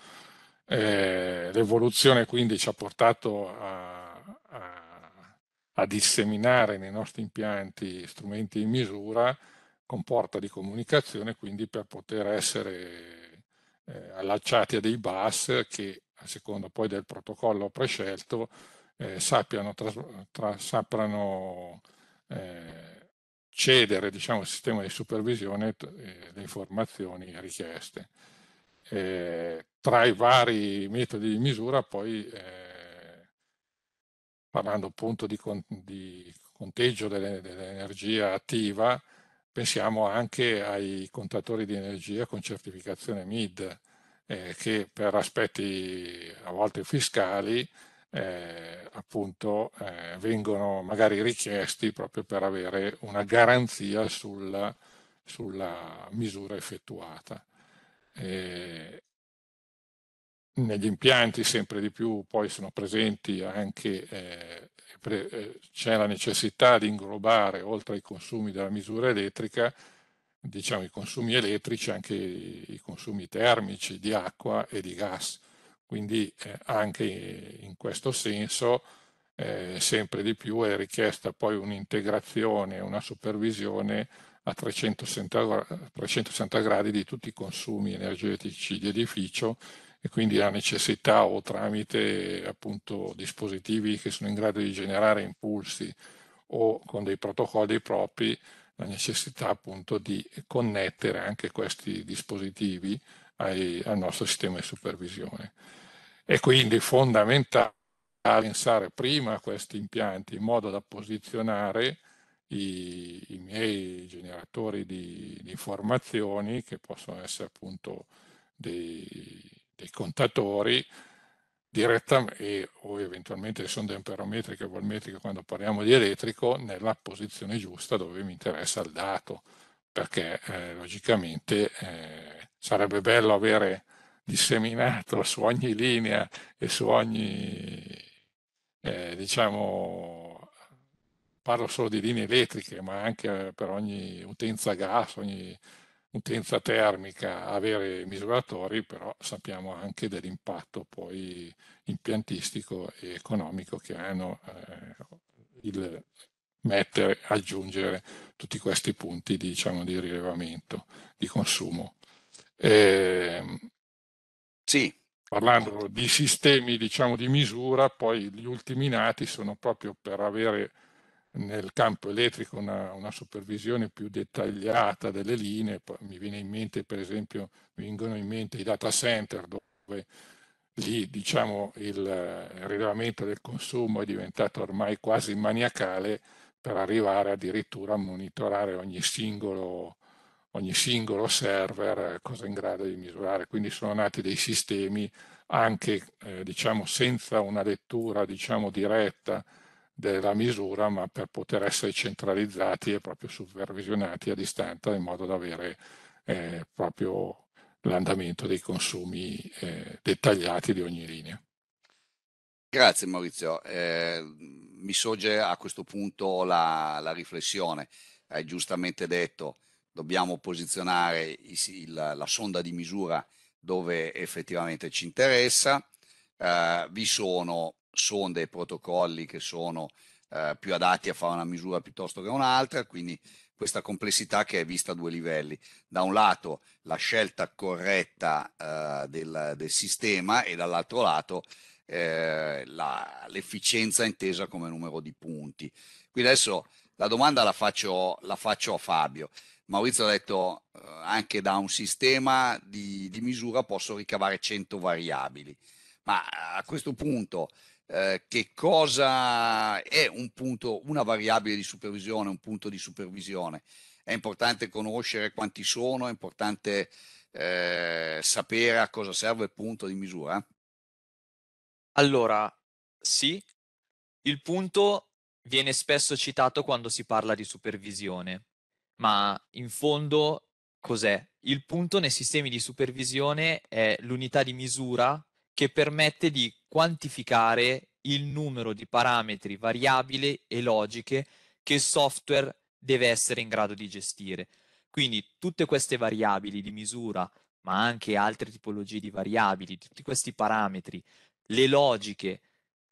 Eh, l'evoluzione quindi ci ha portato a, a, a disseminare nei nostri impianti strumenti di misura con porta di comunicazione, quindi per poter essere eh, allacciati a dei bus che, a seconda poi del protocollo prescelto, eh, sappiano, tra, tra, sappiano eh, cedere diciamo, al sistema di supervisione eh, le informazioni richieste. Eh, tra i vari metodi di misura poi eh, parlando appunto di, di conteggio dell'energia attiva, pensiamo anche ai contatori di energia con certificazione MID, eh, che per aspetti a volte fiscali eh, appunto eh, vengono magari richiesti proprio per avere una garanzia sul, sulla misura effettuata. Eh, negli impianti sempre di più poi sono presenti anche, eh, pre, eh, c'è la necessità di inglobare oltre ai consumi della misura elettrica, diciamo i consumi elettrici, anche i, i consumi termici di acqua e di gas quindi eh, anche in questo senso eh, sempre di più è richiesta poi un'integrazione, una supervisione a 360, 360 gradi di tutti i consumi energetici di edificio e quindi la necessità o tramite appunto dispositivi che sono in grado di generare impulsi o con dei protocolli propri la necessità appunto di connettere anche questi dispositivi ai, al nostro sistema di supervisione. È quindi fondamentale pensare prima a questi impianti in modo da posizionare i, i miei generatori di, di, informazioni che possono essere appunto dei, dei contatori direttamente o eventualmente sonde amperometriche o volmetriche quando parliamo di elettrico nella posizione giusta dove mi interessa il dato perché eh, logicamente eh, sarebbe bello avere disseminato su ogni linea e su ogni, eh, diciamo, parlo solo di linee elettriche, ma anche per ogni utenza gas, ogni utenza termica, avere misuratori, però sappiamo anche dell'impatto poi impiantistico e economico che hanno eh, il mettere, aggiungere tutti questi punti diciamo, di rilevamento, di consumo. E, ehm, sì. Parlando di sistemi diciamo, di misura, poi gli ultimi nati sono proprio per avere nel campo elettrico una, una, supervisione più dettagliata delle linee, mi viene in mente per esempio, mi vengono in mente i data center dove lì diciamo il rilevamento del consumo è diventato ormai quasi maniacale per arrivare addirittura a monitorare ogni singolo ogni singolo server eh, cosa è in grado di misurare. Quindi sono nati dei sistemi anche eh, diciamo senza una lettura diciamo, diretta della misura, ma per poter essere centralizzati e proprio supervisionati a distanza in modo da avere eh, proprio l'andamento dei consumi eh, dettagliati di ogni linea. Grazie Maurizio. Eh, mi sorge a questo punto la, la riflessione. Hai giustamente detto, dobbiamo posizionare il, la, sonda di misura dove effettivamente ci interessa. Eh, vi sono sonde e protocolli che sono eh, più adatti a fare una misura piuttosto che un'altra, quindi questa complessità che è vista a due livelli. Da un lato la scelta corretta eh, del, del, sistema e dall'altro lato eh, la, l'efficienza intesa come numero di punti. Qui adesso la domanda la faccio, la faccio a Fabio. Maurizio ha detto eh, anche da un sistema di, di, misura posso ricavare 100 variabili, ma eh, a questo punto eh, che cosa è un punto, una variabile di supervisione, un punto di supervisione? È importante conoscere quanti sono, è importante eh, sapere a cosa serve il punto di misura? Allora, sì, il punto viene spesso citato quando si parla di supervisione ma in fondo cos'è? Il punto nei sistemi di supervisione è l'unità di misura che permette di quantificare il numero di parametri variabili e logiche che il software deve essere in grado di gestire. Quindi tutte queste variabili di misura, ma anche altre tipologie di variabili, tutti questi parametri, le logiche,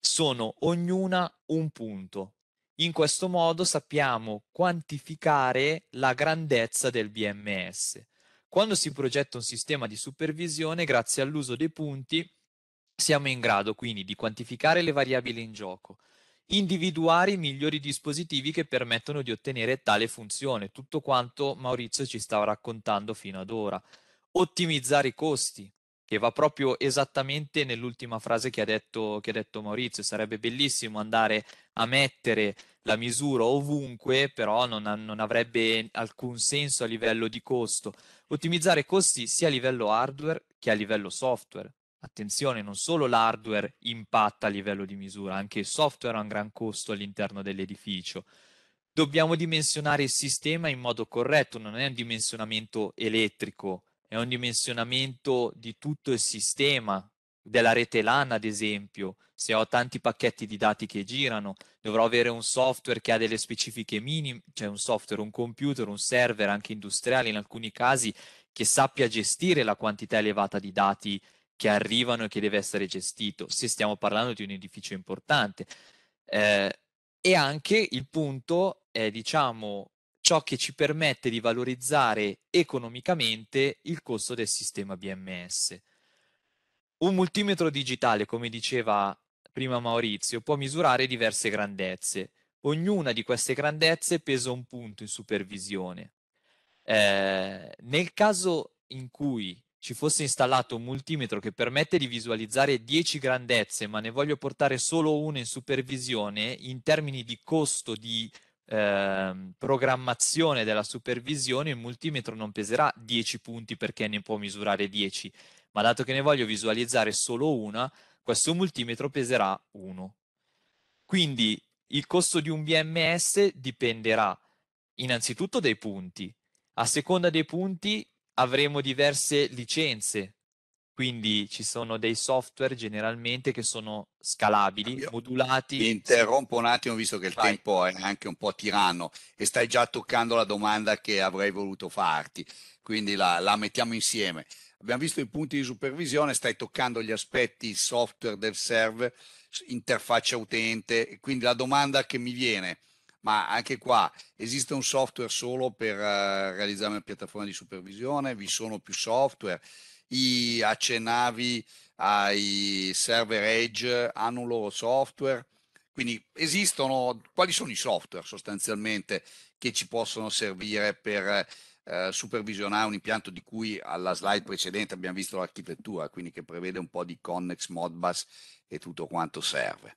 sono ognuna un punto, in questo modo sappiamo quantificare la grandezza del BMS. Quando si progetta un sistema di supervisione, grazie all'uso dei punti, siamo in grado quindi di quantificare le variabili in gioco, individuare i migliori dispositivi che permettono di ottenere tale funzione, tutto quanto Maurizio ci stava raccontando fino ad ora, ottimizzare i costi, che va proprio esattamente nell'ultima frase che ha, detto, che ha detto Maurizio. Sarebbe bellissimo andare a mettere la misura ovunque, però non, non, avrebbe alcun senso a livello di costo. Ottimizzare costi sia a livello hardware che a livello software. Attenzione, non solo l'hardware impatta a livello di misura, anche il software ha un gran costo all'interno dell'edificio. Dobbiamo dimensionare il sistema in modo corretto, non è un dimensionamento elettrico, è un dimensionamento di tutto il sistema, della rete LAN ad esempio, se ho tanti pacchetti di dati che girano, dovrò avere un software che ha delle specifiche minime, cioè un software, un computer, un server anche industriale in alcuni casi che sappia gestire la quantità elevata di dati che arrivano e che deve essere gestito, se stiamo parlando di un edificio importante. Eh, e anche il punto è, diciamo, ciò che ci permette di valorizzare economicamente il costo del sistema BMS. Un multimetro digitale, come diceva prima Maurizio, può misurare diverse grandezze. Ognuna di queste grandezze pesa un punto in supervisione. Eh, nel caso in cui ci fosse installato un multimetro che permette di visualizzare 10 grandezze, ma ne voglio portare solo una in supervisione, in termini di costo di Ehm, programmazione della supervisione, il multimetro non peserà 10 punti perché ne può misurare 10, ma dato che ne voglio visualizzare solo una, questo multimetro peserà 1. Quindi il costo di un BMS dipenderà innanzitutto dai punti. A seconda dei punti avremo diverse licenze, quindi ci sono dei software generalmente che sono scalabili, Io modulati. Mi interrompo un attimo visto che il Vai. tempo è anche un po' tiranno e stai già toccando la domanda che avrei voluto farti, quindi la, la mettiamo insieme. Abbiamo visto i punti di supervisione, stai toccando gli aspetti software del server, interfaccia utente, quindi la domanda che mi viene, ma anche qua esiste un software solo per uh, realizzare una piattaforma di supervisione? Vi sono più software? i accenavi ai server edge, hanno un loro software, quindi esistono, quali sono i software sostanzialmente che ci possono servire per eh, supervisionare un impianto di cui alla slide precedente abbiamo visto l'architettura, quindi che prevede un po' di Connex, Modbus e tutto quanto serve.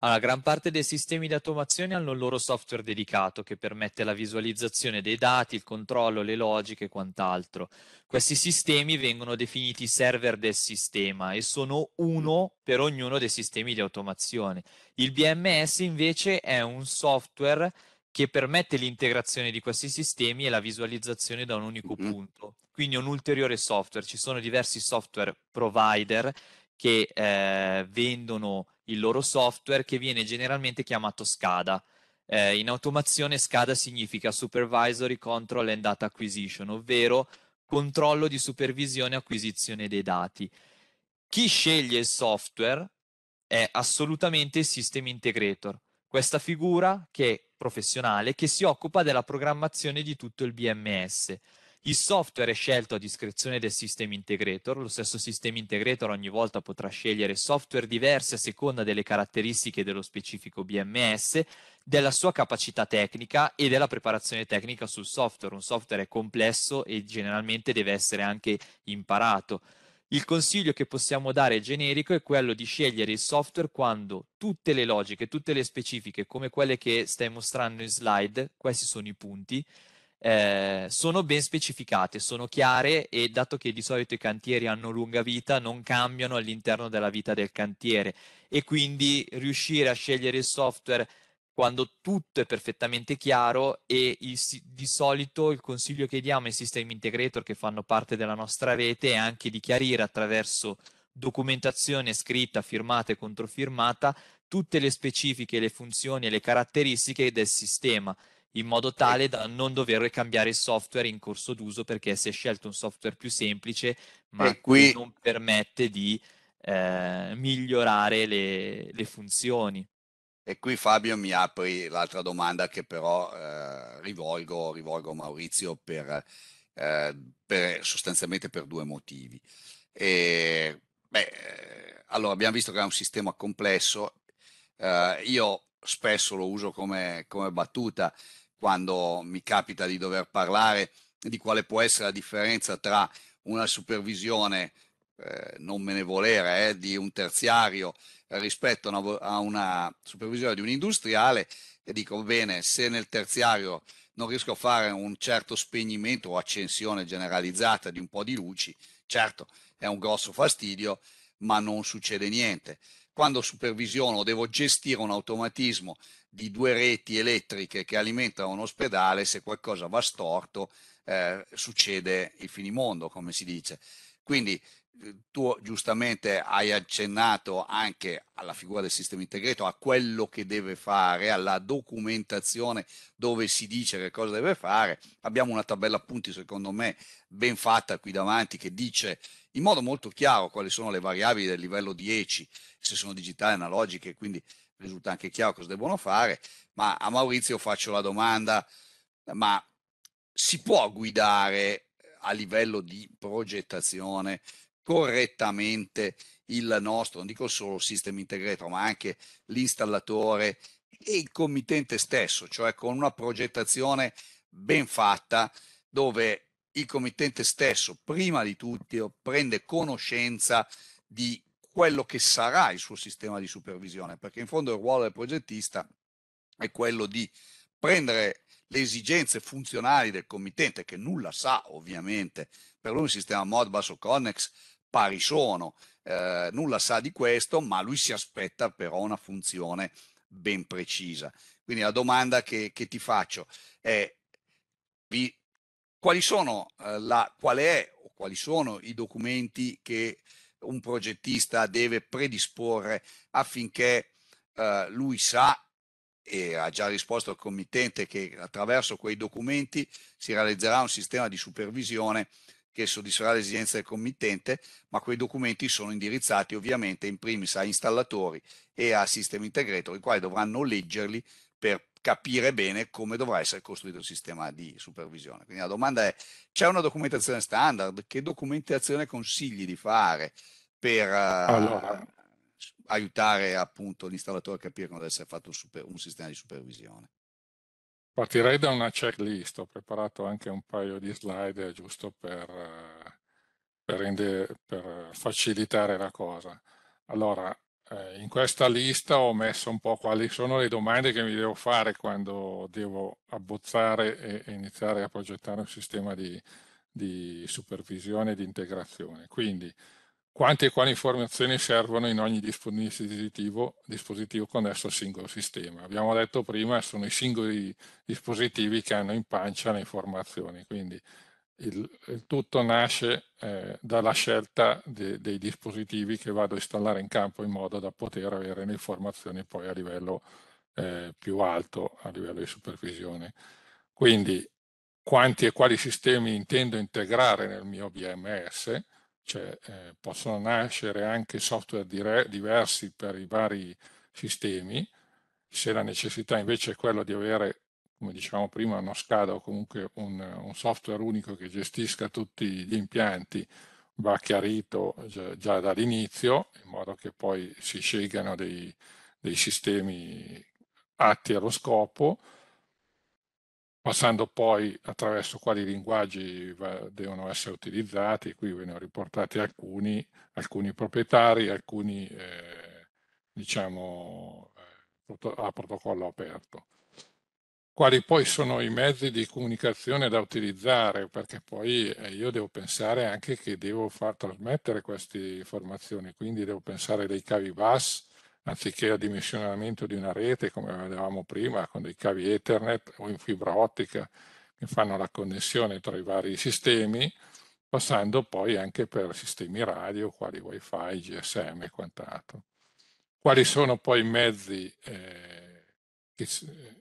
Allora, gran parte dei sistemi di automazione hanno il loro software dedicato che permette la visualizzazione dei dati, il controllo, le logiche e quant'altro. Questi sistemi vengono definiti server del sistema e sono uno per ognuno dei sistemi di automazione. Il BMS invece è un software che permette l'integrazione di questi sistemi e la visualizzazione da un unico mm-hmm. punto. Quindi un ulteriore software. Ci sono diversi software provider che eh, vendono il loro software che viene generalmente chiamato SCADA. Eh, in automazione SCADA significa Supervisory Control and Data Acquisition, ovvero controllo di supervisione e acquisizione dei dati. Chi sceglie il software è assolutamente il System Integrator, questa figura che è professionale che si occupa della programmazione di tutto il BMS. Il software è scelto a discrezione del System Integrator, lo stesso System Integrator ogni volta potrà scegliere software diversi a seconda delle caratteristiche dello specifico BMS, della sua capacità tecnica e della preparazione tecnica sul software. Un software è complesso e generalmente deve essere anche imparato. Il consiglio che possiamo dare generico è quello di scegliere il software quando tutte le logiche, tutte le specifiche, come quelle che stai mostrando in slide, questi sono i punti, eh, sono ben specificate, sono chiare e dato che di solito i cantieri hanno lunga vita, non cambiano all'interno della vita del cantiere e quindi riuscire a scegliere il software quando tutto è perfettamente chiaro e il, di solito il consiglio che diamo ai sistemi integrator che fanno parte della nostra rete è anche di chiarire attraverso documentazione scritta, firmata e controfirmata tutte le specifiche, le funzioni e le caratteristiche del sistema in modo tale da non dover cambiare il software in corso d'uso perché si è scelto un software più semplice ma qui... non permette di eh, migliorare le, le, funzioni. E qui Fabio mi apri l'altra domanda che però eh, rivolgo, rivolgo, a Maurizio per, eh, per, sostanzialmente per due motivi. E, beh, eh, allora abbiamo visto che è un sistema complesso, eh, io spesso lo uso come, come battuta, quando mi capita di dover parlare di quale può essere la differenza tra una supervisione, eh, non me ne volere, eh, di un terziario rispetto a una, a una supervisione di un industriale e dico bene, se nel terziario non riesco a fare un certo spegnimento o accensione generalizzata di un po' di luci, certo è un grosso fastidio, ma non succede niente quando supervisiono o devo gestire un automatismo di due reti elettriche che alimentano un ospedale, se qualcosa va storto eh, succede il finimondo, come si dice. Quindi eh, tu giustamente hai accennato anche alla figura del sistema integrato, a quello che deve fare, alla documentazione dove si dice che cosa deve fare. Abbiamo una tabella appunti, secondo me, ben fatta qui davanti che dice in modo molto chiaro quali sono le variabili del livello 10, se sono digitali analogiche, quindi risulta anche chiaro cosa devono fare, ma a Maurizio faccio la domanda, ma si può guidare a livello di progettazione correttamente il nostro, non dico solo sistema integrato, ma anche l'installatore e il committente stesso, cioè con una progettazione ben fatta dove il committente stesso, prima di tutto, prende conoscenza di quello che sarà il suo sistema di supervisione, perché in fondo il ruolo del progettista è quello di prendere le esigenze funzionali del committente, che nulla sa ovviamente, per lui il sistema Modbus o Connex pari sono, eh, nulla sa di questo, ma lui si aspetta però una funzione ben precisa. Quindi la domanda che, che ti faccio è, vi quali sono eh, la, qual è o quali sono i documenti che un progettista deve predisporre affinché eh, lui sa e ha già risposto al committente che attraverso quei documenti si realizzerà un sistema di supervisione che soddisferà le esigenze del committente, ma quei documenti sono indirizzati ovviamente in primis a installatori e a sistemi integratori, i quali dovranno leggerli per capire bene come dovrà essere costruito il sistema di supervisione. Quindi la domanda è, c'è una documentazione standard? Che documentazione consigli di fare per allora. Eh, aiutare appunto l'installatore a capire come deve essere fatto un, super, un sistema di supervisione? Partirei da una checklist, ho preparato anche un paio di slide giusto per, eh, per, rende, per facilitare la cosa. Allora, eh, in questa lista ho messo un po' quali sono le domande che mi devo fare quando devo abbozzare e, e iniziare a progettare un sistema di, di supervisione e di integrazione. Quindi quante e quali informazioni servono in ogni dispositivo, dispositivo connesso al singolo sistema. Abbiamo detto prima, sono i singoli dispositivi che hanno in pancia le informazioni, quindi il, il tutto nasce eh, dalla scelta de, dei dispositivi che vado a installare in campo in modo da poter avere le informazioni poi a livello eh, più alto, a livello di supervisione. Quindi quanti e quali sistemi intendo integrare nel mio BMS, cioè eh, possono nascere anche software dire, diversi per i vari sistemi, se la necessità invece è quella di avere come dicevamo prima, uno SCADA o comunque un, un software unico che gestisca tutti gli impianti va chiarito già, già dall'inizio, in modo che poi si scegliano dei, dei sistemi atti allo scopo, passando poi attraverso quali linguaggi va, devono essere utilizzati, qui vengono riportati alcuni, alcuni proprietari, alcuni eh, diciamo eh, a protocollo aperto quali poi sono i mezzi di comunicazione da utilizzare, perché poi eh, io devo pensare anche che devo far trasmettere queste informazioni, quindi devo pensare dei cavi bus anziché al dimensionamento di una rete, come vedevamo prima, con dei cavi Ethernet o in fibra ottica che fanno la connessione tra i vari sistemi, passando poi anche per sistemi radio, quali Wi-Fi, GSM e quant'altro. Quali sono poi i mezzi eh, che, eh,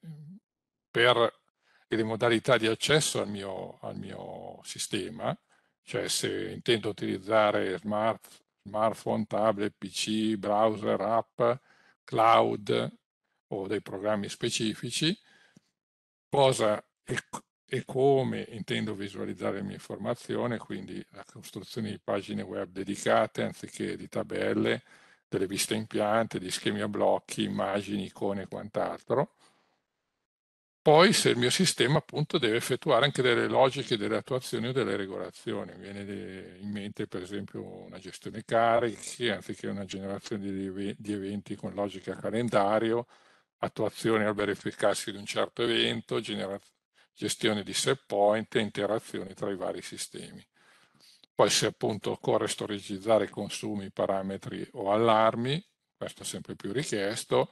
per le modalità di accesso al mio, al mio sistema, cioè se intendo utilizzare smart, smartphone, tablet, PC, browser, app, cloud o dei programmi specifici, cosa e, e come intendo visualizzare le mie informazioni, quindi la costruzione di pagine web dedicate anziché di tabelle, delle viste in di schemi a blocchi, immagini, icone e quant'altro, poi se il mio sistema appunto deve effettuare anche delle logiche, delle attuazioni o delle regolazioni. Mi viene in mente per esempio una gestione carichi, anziché una generazione di, eventi con logica calendario, attuazione al verificarsi di un certo evento, gestione di set point e interazioni tra i vari sistemi. Poi se appunto occorre storicizzare consumi, parametri o allarmi, questo è sempre più richiesto,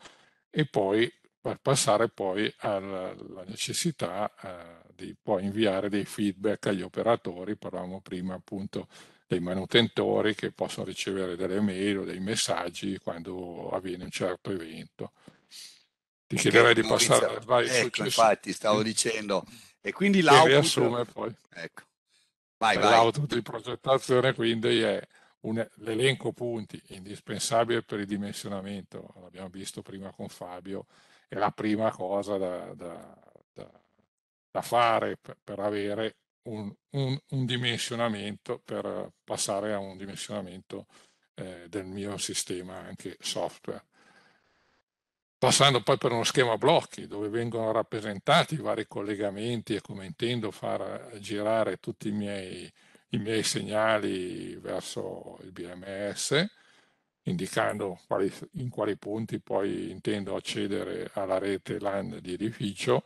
e poi per passare poi alla necessità eh, di poi inviare dei feedback agli operatori, parlavamo prima appunto dei manutentori che possono ricevere delle mail o dei messaggi quando avviene un certo evento. Ti chiederei di passare al vari ecco, infatti stavo dicendo, e quindi l'output... riassume poi. Ecco. Vai, l'output di progettazione quindi è un, l'elenco punti indispensabile per il dimensionamento, l'abbiamo visto prima con Fabio, è la prima cosa da, da, da, da fare per, per avere un, un, un, dimensionamento, per passare a un dimensionamento eh, del mio sistema anche software. Passando poi per uno schema blocchi dove vengono rappresentati i vari collegamenti e come intendo far girare tutti i miei, i miei segnali verso il BMS, indicando quali, in quali punti poi intendo accedere alla rete LAN di edificio,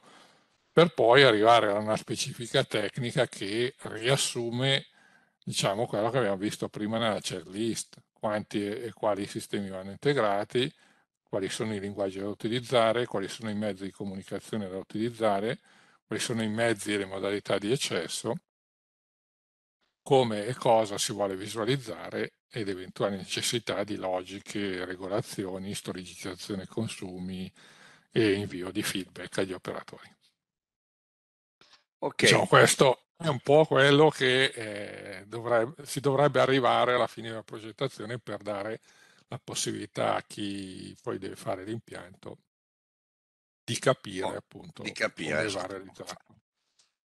per poi arrivare a una specifica tecnica che riassume diciamo, quello che abbiamo visto prima nella checklist, quanti e quali sistemi vanno integrati, quali sono i linguaggi da utilizzare, quali sono i mezzi di comunicazione da utilizzare, quali sono i mezzi e le modalità di accesso, come e cosa si vuole visualizzare ed eventuali necessità di logiche, regolazioni, storicizzazione consumi e invio di feedback agli operatori. Okay. Diciamo, questo è un po' quello che eh, dovrebbe, si dovrebbe arrivare alla fine della progettazione per dare la possibilità a chi poi deve fare l'impianto di capire oh, appunto di capire, come esatto. va certo. realizzato.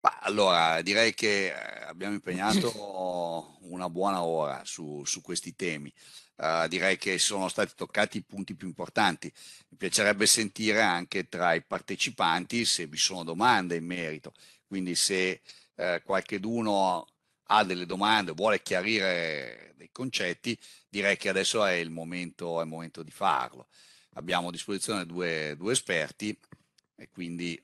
Ma allora, direi che eh, abbiamo impegnato una buona ora su, su questi temi. Uh, direi che sono stati toccati i punti più importanti. Mi piacerebbe sentire anche tra i partecipanti se vi sono domande in merito, quindi se eh, qualcheduno ha delle domande, vuole chiarire dei concetti, direi che adesso è il momento, è il momento di farlo. Abbiamo a disposizione due, due esperti e quindi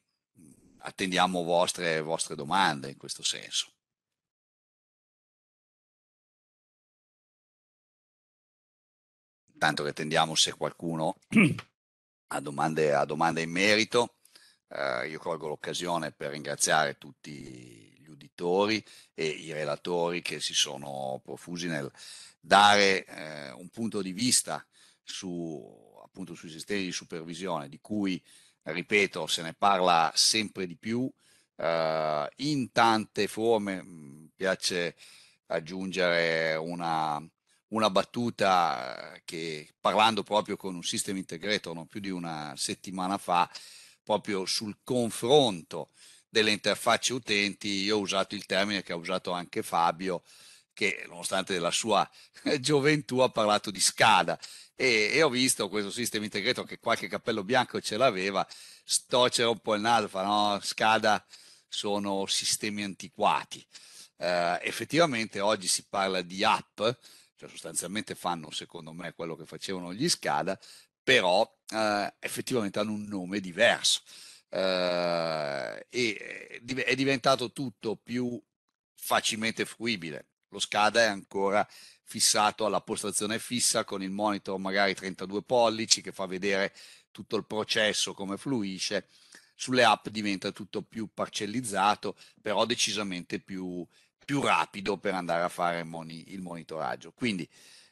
attendiamo vostre, vostre domande in questo senso. Intanto che attendiamo se qualcuno ha domande, ha domande in merito. Uh, io colgo l'occasione per ringraziare tutti gli uditori e i relatori che si sono profusi nel dare eh, un punto di vista su, appunto, sui sistemi di supervisione di cui ripeto, se ne parla sempre di più eh, in tante forme. Mi mm, piace aggiungere una, una battuta eh, che parlando proprio con un sistema integrato non più di una settimana fa, proprio sul confronto delle interfacce utenti, io ho usato il termine che ha usato anche Fabio, che nonostante la sua gioventù ha parlato di scada e, e ho visto questo sistema integrato che qualche cappello bianco ce l'aveva, storcere un po' il naso, fa no, scada, sono sistemi antiquati. Eh, effettivamente oggi si parla di app, cioè sostanzialmente fanno secondo me quello che facevano gli SCADA, però eh, effettivamente hanno un nome diverso. Eh, e eh, è diventato tutto più facilmente fruibile. Lo SCADA è ancora fissato alla postazione fissa con il monitor magari 32 pollici che fa vedere tutto il processo come fluisce. Sulle app diventa tutto più parcellizzato, però decisamente più, più rapido per andare a fare moni, il monitoraggio. Quindi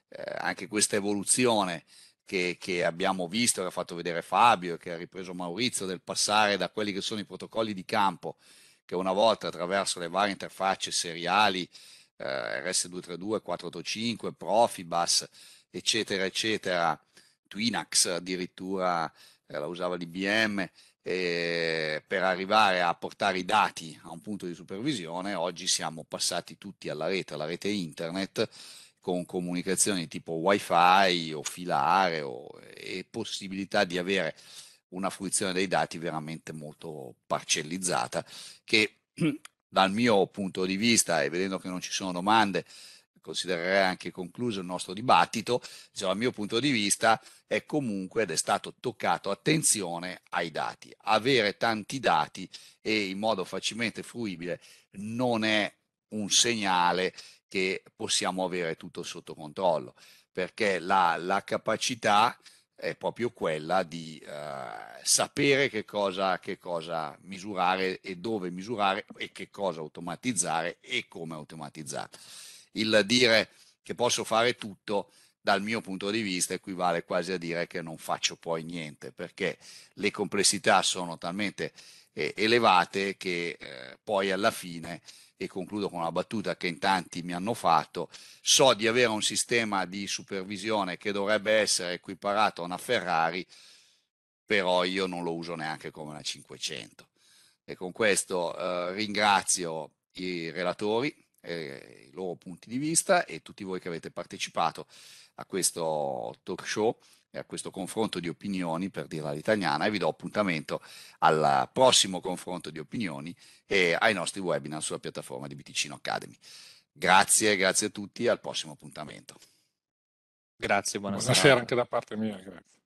eh, anche questa evoluzione che, che, abbiamo visto, che ha fatto vedere Fabio, che ha ripreso Maurizio, del passare da quelli che sono i protocolli di campo, che una volta attraverso le varie interfacce seriali eh, RS232, 485, Profibus, eccetera, eccetera, Twinax addirittura eh, la usava l'IBM, eh, per arrivare a portare i dati a un punto di supervisione, oggi siamo passati tutti alla rete, alla rete internet, con comunicazioni tipo wifi o filare o, e possibilità di avere una fruizione dei dati veramente molto parcellizzata che dal mio punto di vista e vedendo che non ci sono domande, considererei anche concluso il nostro dibattito, diciamo, dal mio punto di vista è comunque ed è stato toccato attenzione ai dati. Avere tanti dati e in modo facilmente fruibile non è un segnale che possiamo avere tutto sotto controllo, perché la, la capacità è proprio quella di eh, sapere che cosa, che cosa misurare e dove misurare e che cosa automatizzare e come automatizzare. Il dire che posso fare tutto dal mio punto di vista equivale quasi a dire che non faccio poi niente perché le complessità sono talmente eh, elevate che eh, poi alla fine e concludo con una battuta che in tanti mi hanno fatto, so di avere un sistema di supervisione che dovrebbe essere equiparato a una Ferrari, però io non lo uso neanche come una 500. E con questo eh, ringrazio i relatori, eh, i loro punti di vista e tutti voi che avete partecipato a questo talk show a questo confronto di opinioni, per dirla all'italiana, e vi do appuntamento al prossimo confronto di opinioni e ai nostri webinar sulla piattaforma di Biticino Academy. Grazie, grazie a tutti, e al prossimo appuntamento. Grazie, buona Buonasera anche da parte mia, grazie.